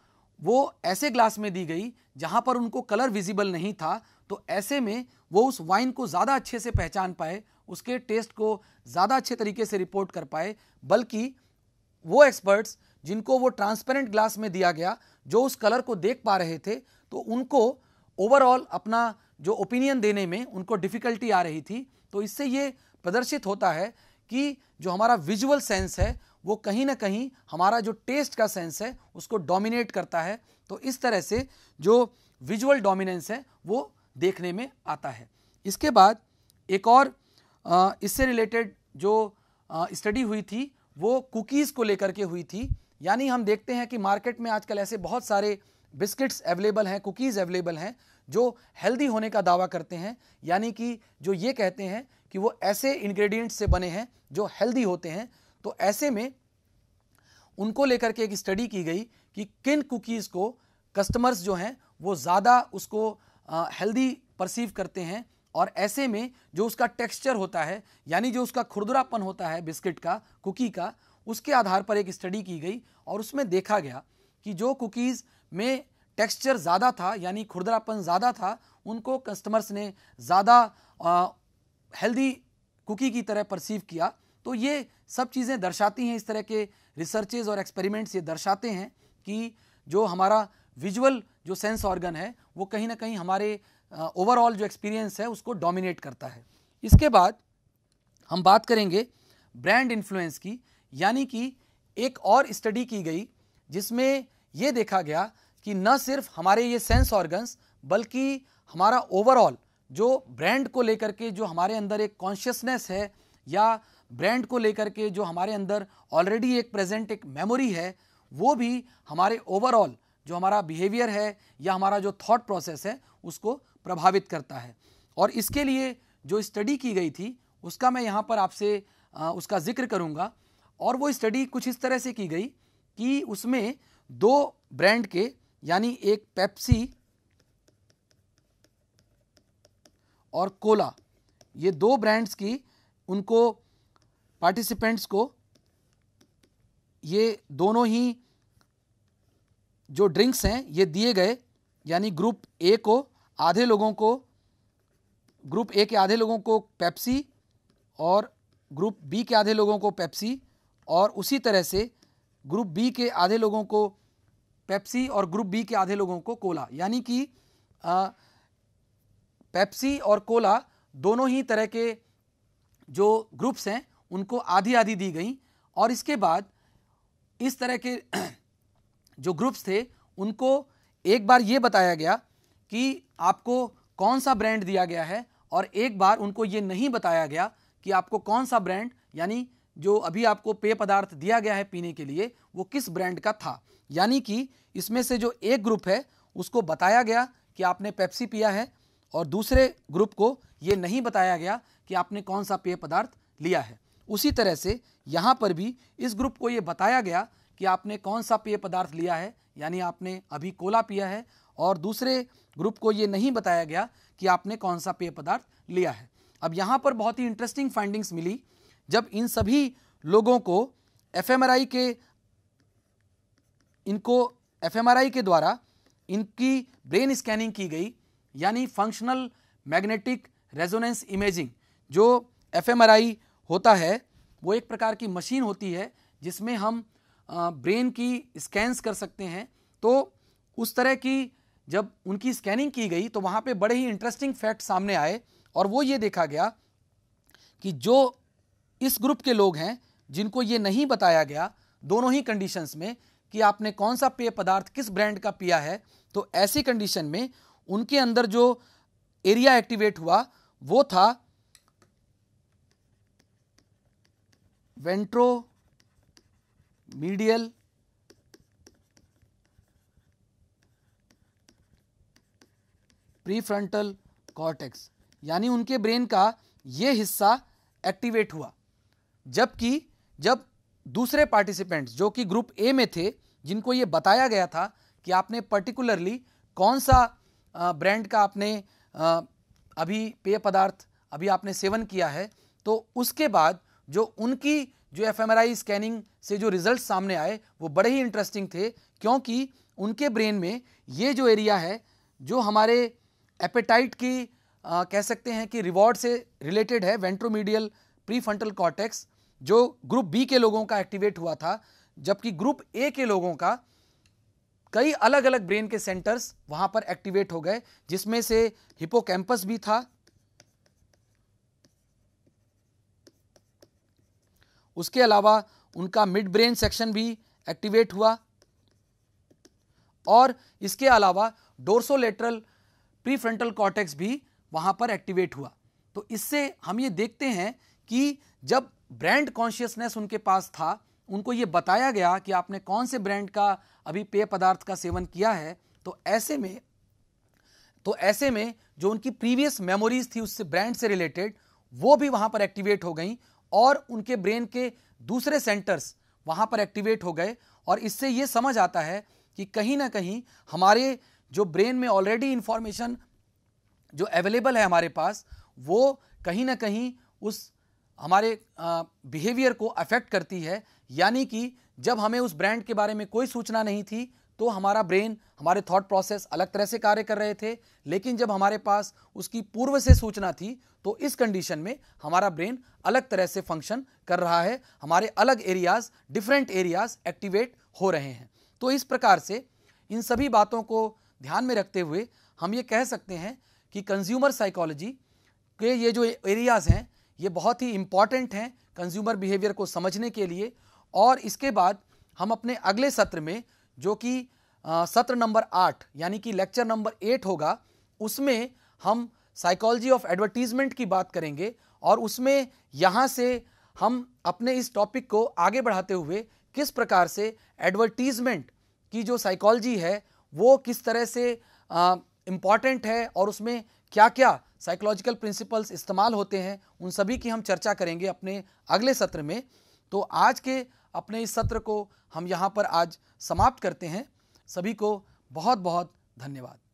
वो ऐसे ग्लास में दी गई जहाँ पर उनको कलर विजिबल नहीं था तो ऐसे में वो उस वाइन को ज़्यादा अच्छे से पहचान पाए उसके टेस्ट को ज़्यादा अच्छे तरीके से रिपोर्ट कर पाए बल्कि वो एक्सपर्ट्स जिनको वो ट्रांसपेरेंट ग्लास में दिया गया जो उस कलर को देख पा रहे थे तो उनको ओवरऑल अपना जो ओपिनियन देने में उनको डिफ़िकल्टी आ रही थी तो इससे ये प्रदर्शित होता है कि जो हमारा विजुअल सेंस है वो कहीं ना कहीं हमारा जो टेस्ट का सेंस है उसको डोमिनेट करता है तो इस तरह से जो विजुअल डोमिनेंस है वो देखने में आता है इसके बाद एक और इससे रिलेटेड जो स्टडी हुई थी वो कुकीज़ को लेकर के हुई थी यानी हम देखते हैं कि मार्केट में आजकल ऐसे बहुत सारे बिस्किट्स अवेलेबल हैं कुकीज़ अवेलेबल हैं जो हेल्दी होने का दावा करते हैं यानी कि जो ये कहते हैं कि वो ऐसे इंग्रेडिएंट्स से बने हैं जो हेल्दी होते हैं तो ऐसे में उनको लेकर के एक स्टडी की गई कि किन कुकीज़ को कस्टमर्स जो हैं वो ज़्यादा उसको हेल्दी परसीव करते हैं और ऐसे में जो उसका टेक्सचर होता है यानी जो उसका खुरदरापन होता है बिस्किट का कुकी का उसके आधार पर एक स्टडी की गई और उसमें देखा गया कि जो कुकीज़ में टेक्सचर ज़्यादा था यानी खुरदरापन ज़्यादा था उनको कस्टमर्स ने ज़्यादा हेल्दी कुकी की तरह परसीव किया तो ये सब चीज़ें दर्शाती हैं इस तरह के रिसर्चेज और एक्सपेरिमेंट्स ये दर्शाते हैं कि जो हमारा विजुअल जो सेंस ऑर्गन है वो कहीं ना कहीं हमारे ओवरऑल जो एक्सपीरियंस है उसको डोमिनेट करता है इसके बाद हम बात करेंगे ब्रांड इन्फ्लुएंस की यानी कि एक और स्टडी की गई जिसमें ये देखा गया कि न सिर्फ हमारे ये सेंस ऑर्गन्स बल्कि हमारा ओवरऑल जो ब्रांड को लेकर के जो हमारे अंदर एक कॉन्शियसनेस है या ब्रांड को लेकर के जो हमारे अंदर ऑलरेडी एक प्रेजेंट एक मेमोरी है वो भी हमारे ओवरऑल जो हमारा बिहेवियर है या हमारा जो थॉट प्रोसेस है उसको प्रभावित करता है और इसके लिए जो स्टडी की गई थी उसका मैं यहाँ पर आपसे उसका जिक्र करूँगा और वो स्टडी कुछ इस तरह से की गई कि उसमें दो ब्रांड के यानी एक पेप्सी और कोला ये दो ब्रांड्स की उनको पार्टिसिपेंट्स को ये दोनों ही जो ड्रिंक्स हैं ये दिए गए यानी ग्रुप ए को आधे लोगों को ग्रुप ए के आधे लोगों को पेप्सी और ग्रुप बी के आधे लोगों को पेप्सी और उसी तरह से ग्रुप बी के आधे लोगों को पेप्सी और ग्रुप बी के आधे लोगों को कोला यानी कि पेप्सी और कोला दोनों ही तरह के जो ग्रुप्स हैं उनको आधी आधी दी गई और इसके बाद इस तरह के जो ग्रुप्स थे उनको एक बार ये बताया गया कि आपको कौन सा ब्रांड दिया गया है और एक बार उनको ये नहीं बताया गया कि आपको कौन सा ब्रांड यानी जो अभी आपको पेय पदार्थ दिया गया है पीने के लिए वो किस ब्रांड का था यानी कि इसमें से जो एक ग्रुप है उसको बताया गया कि आपने पेप्सी पिया है और दूसरे ग्रुप को ये नहीं बताया गया कि आपने कौन सा पेय पदार्थ लिया है उसी तरह से यहाँ पर भी इस ग्रुप को ये बताया गया कि आपने कौन सा पेय पदार्थ लिया है यानी आपने अभी कोला पिया है और दूसरे ग्रुप को ये नहीं बताया गया कि आपने कौन सा पेय पदार्थ लिया है अब यहाँ पर बहुत ही इंटरेस्टिंग फाइंडिंग्स मिली जब इन सभी लोगों को एफ के इनको एफ के द्वारा इनकी ब्रेन स्कैनिंग की गई यानी फंक्शनल मैग्नेटिक रेजोनेंस इमेजिंग जो एफ होता है वो एक प्रकार की मशीन होती है जिसमें हम ब्रेन की स्कैंस कर सकते हैं तो उस तरह की जब उनकी स्कैनिंग की गई तो वहाँ पे बड़े ही इंटरेस्टिंग फैक्ट सामने आए और वो ये देखा गया कि जो इस ग्रुप के लोग हैं जिनको ये नहीं बताया गया दोनों ही कंडीशंस में कि आपने कौन सा पेय पदार्थ किस ब्रांड का पिया है तो ऐसी कंडीशन में उनके अंदर जो एरिया एक्टिवेट हुआ वो था वेंट्रो मीडियल प्रीफ्रंटल कॉर्टेक्स यानी उनके ब्रेन का ये हिस्सा एक्टिवेट हुआ जबकि जब दूसरे पार्टिसिपेंट्स जो कि ग्रुप ए में थे जिनको ये बताया गया था कि आपने पर्टिकुलरली कौन सा ब्रांड का आपने अभी पेय पदार्थ अभी आपने सेवन किया है तो उसके बाद जो उनकी जो एफ स्कैनिंग से जो रिजल्ट सामने आए वो बड़े ही इंटरेस्टिंग थे क्योंकि उनके ब्रेन में ये जो एरिया है जो हमारे एपेटाइट की आ, कह सकते हैं कि रिवॉर्ड से रिलेटेड है वेंट्रोमीडियल प्रीफ्रंटल कॉर्टेक्स जो ग्रुप बी के लोगों का एक्टिवेट हुआ था जबकि ग्रुप ए के लोगों का कई अलग अलग ब्रेन के सेंटर्स वहाँ पर एक्टिवेट हो गए जिसमें से हिपोकैम्पस भी था उसके अलावा उनका मिड ब्रेन सेक्शन भी एक्टिवेट हुआ और इसके अलावा डोर्सोलेटरल प्रीफ्रंटल कॉर्टेक्स भी वहां पर एक्टिवेट हुआ तो इससे हम ये देखते हैं कि जब ब्रांड कॉन्शियसनेस उनके पास था उनको ये बताया गया कि आपने कौन से ब्रांड का अभी पेय पदार्थ का सेवन किया है तो ऐसे में तो ऐसे में जो उनकी प्रीवियस मेमोरीज थी उससे ब्रांड से रिलेटेड वो भी वहाँ पर एक्टिवेट हो गई और उनके ब्रेन के दूसरे सेंटर्स वहाँ पर एक्टिवेट हो गए और इससे ये समझ आता है कि कहीं ना कहीं हमारे जो ब्रेन में ऑलरेडी इंफॉर्मेशन जो अवेलेबल है हमारे पास वो कहीं ना कहीं उस हमारे बिहेवियर को अफेक्ट करती है यानी कि जब हमें उस ब्रांड के बारे में कोई सूचना नहीं थी तो हमारा ब्रेन हमारे थॉट प्रोसेस अलग तरह से कार्य कर रहे थे लेकिन जब हमारे पास उसकी पूर्व से सूचना थी तो इस कंडीशन में हमारा ब्रेन अलग तरह से फंक्शन कर रहा है हमारे अलग एरियाज डिफरेंट एरियाज एक्टिवेट हो रहे हैं तो इस प्रकार से इन सभी बातों को ध्यान में रखते हुए हम ये कह सकते हैं कि कंज्यूमर साइकोलॉजी के ये जो एरियाज़ हैं ये बहुत ही इम्पॉर्टेंट हैं कंज्यूमर बिहेवियर को समझने के लिए और इसके बाद हम अपने अगले सत्र में जो कि सत्र नंबर आठ यानी कि लेक्चर नंबर एट होगा उसमें हम साइकोलॉजी ऑफ एडवर्टीज़मेंट की बात करेंगे और उसमें यहाँ से हम अपने इस टॉपिक को आगे बढ़ाते हुए किस प्रकार से एडवर्टीज़मेंट की जो साइकोलॉजी है वो किस तरह से इम्पॉर्टेंट है और उसमें क्या क्या साइकोलॉजिकल प्रिंसिपल्स इस्तेमाल होते हैं उन सभी की हम चर्चा करेंगे अपने अगले सत्र में तो आज के अपने इस सत्र को हम यहाँ पर आज समाप्त करते हैं सभी को बहुत बहुत धन्यवाद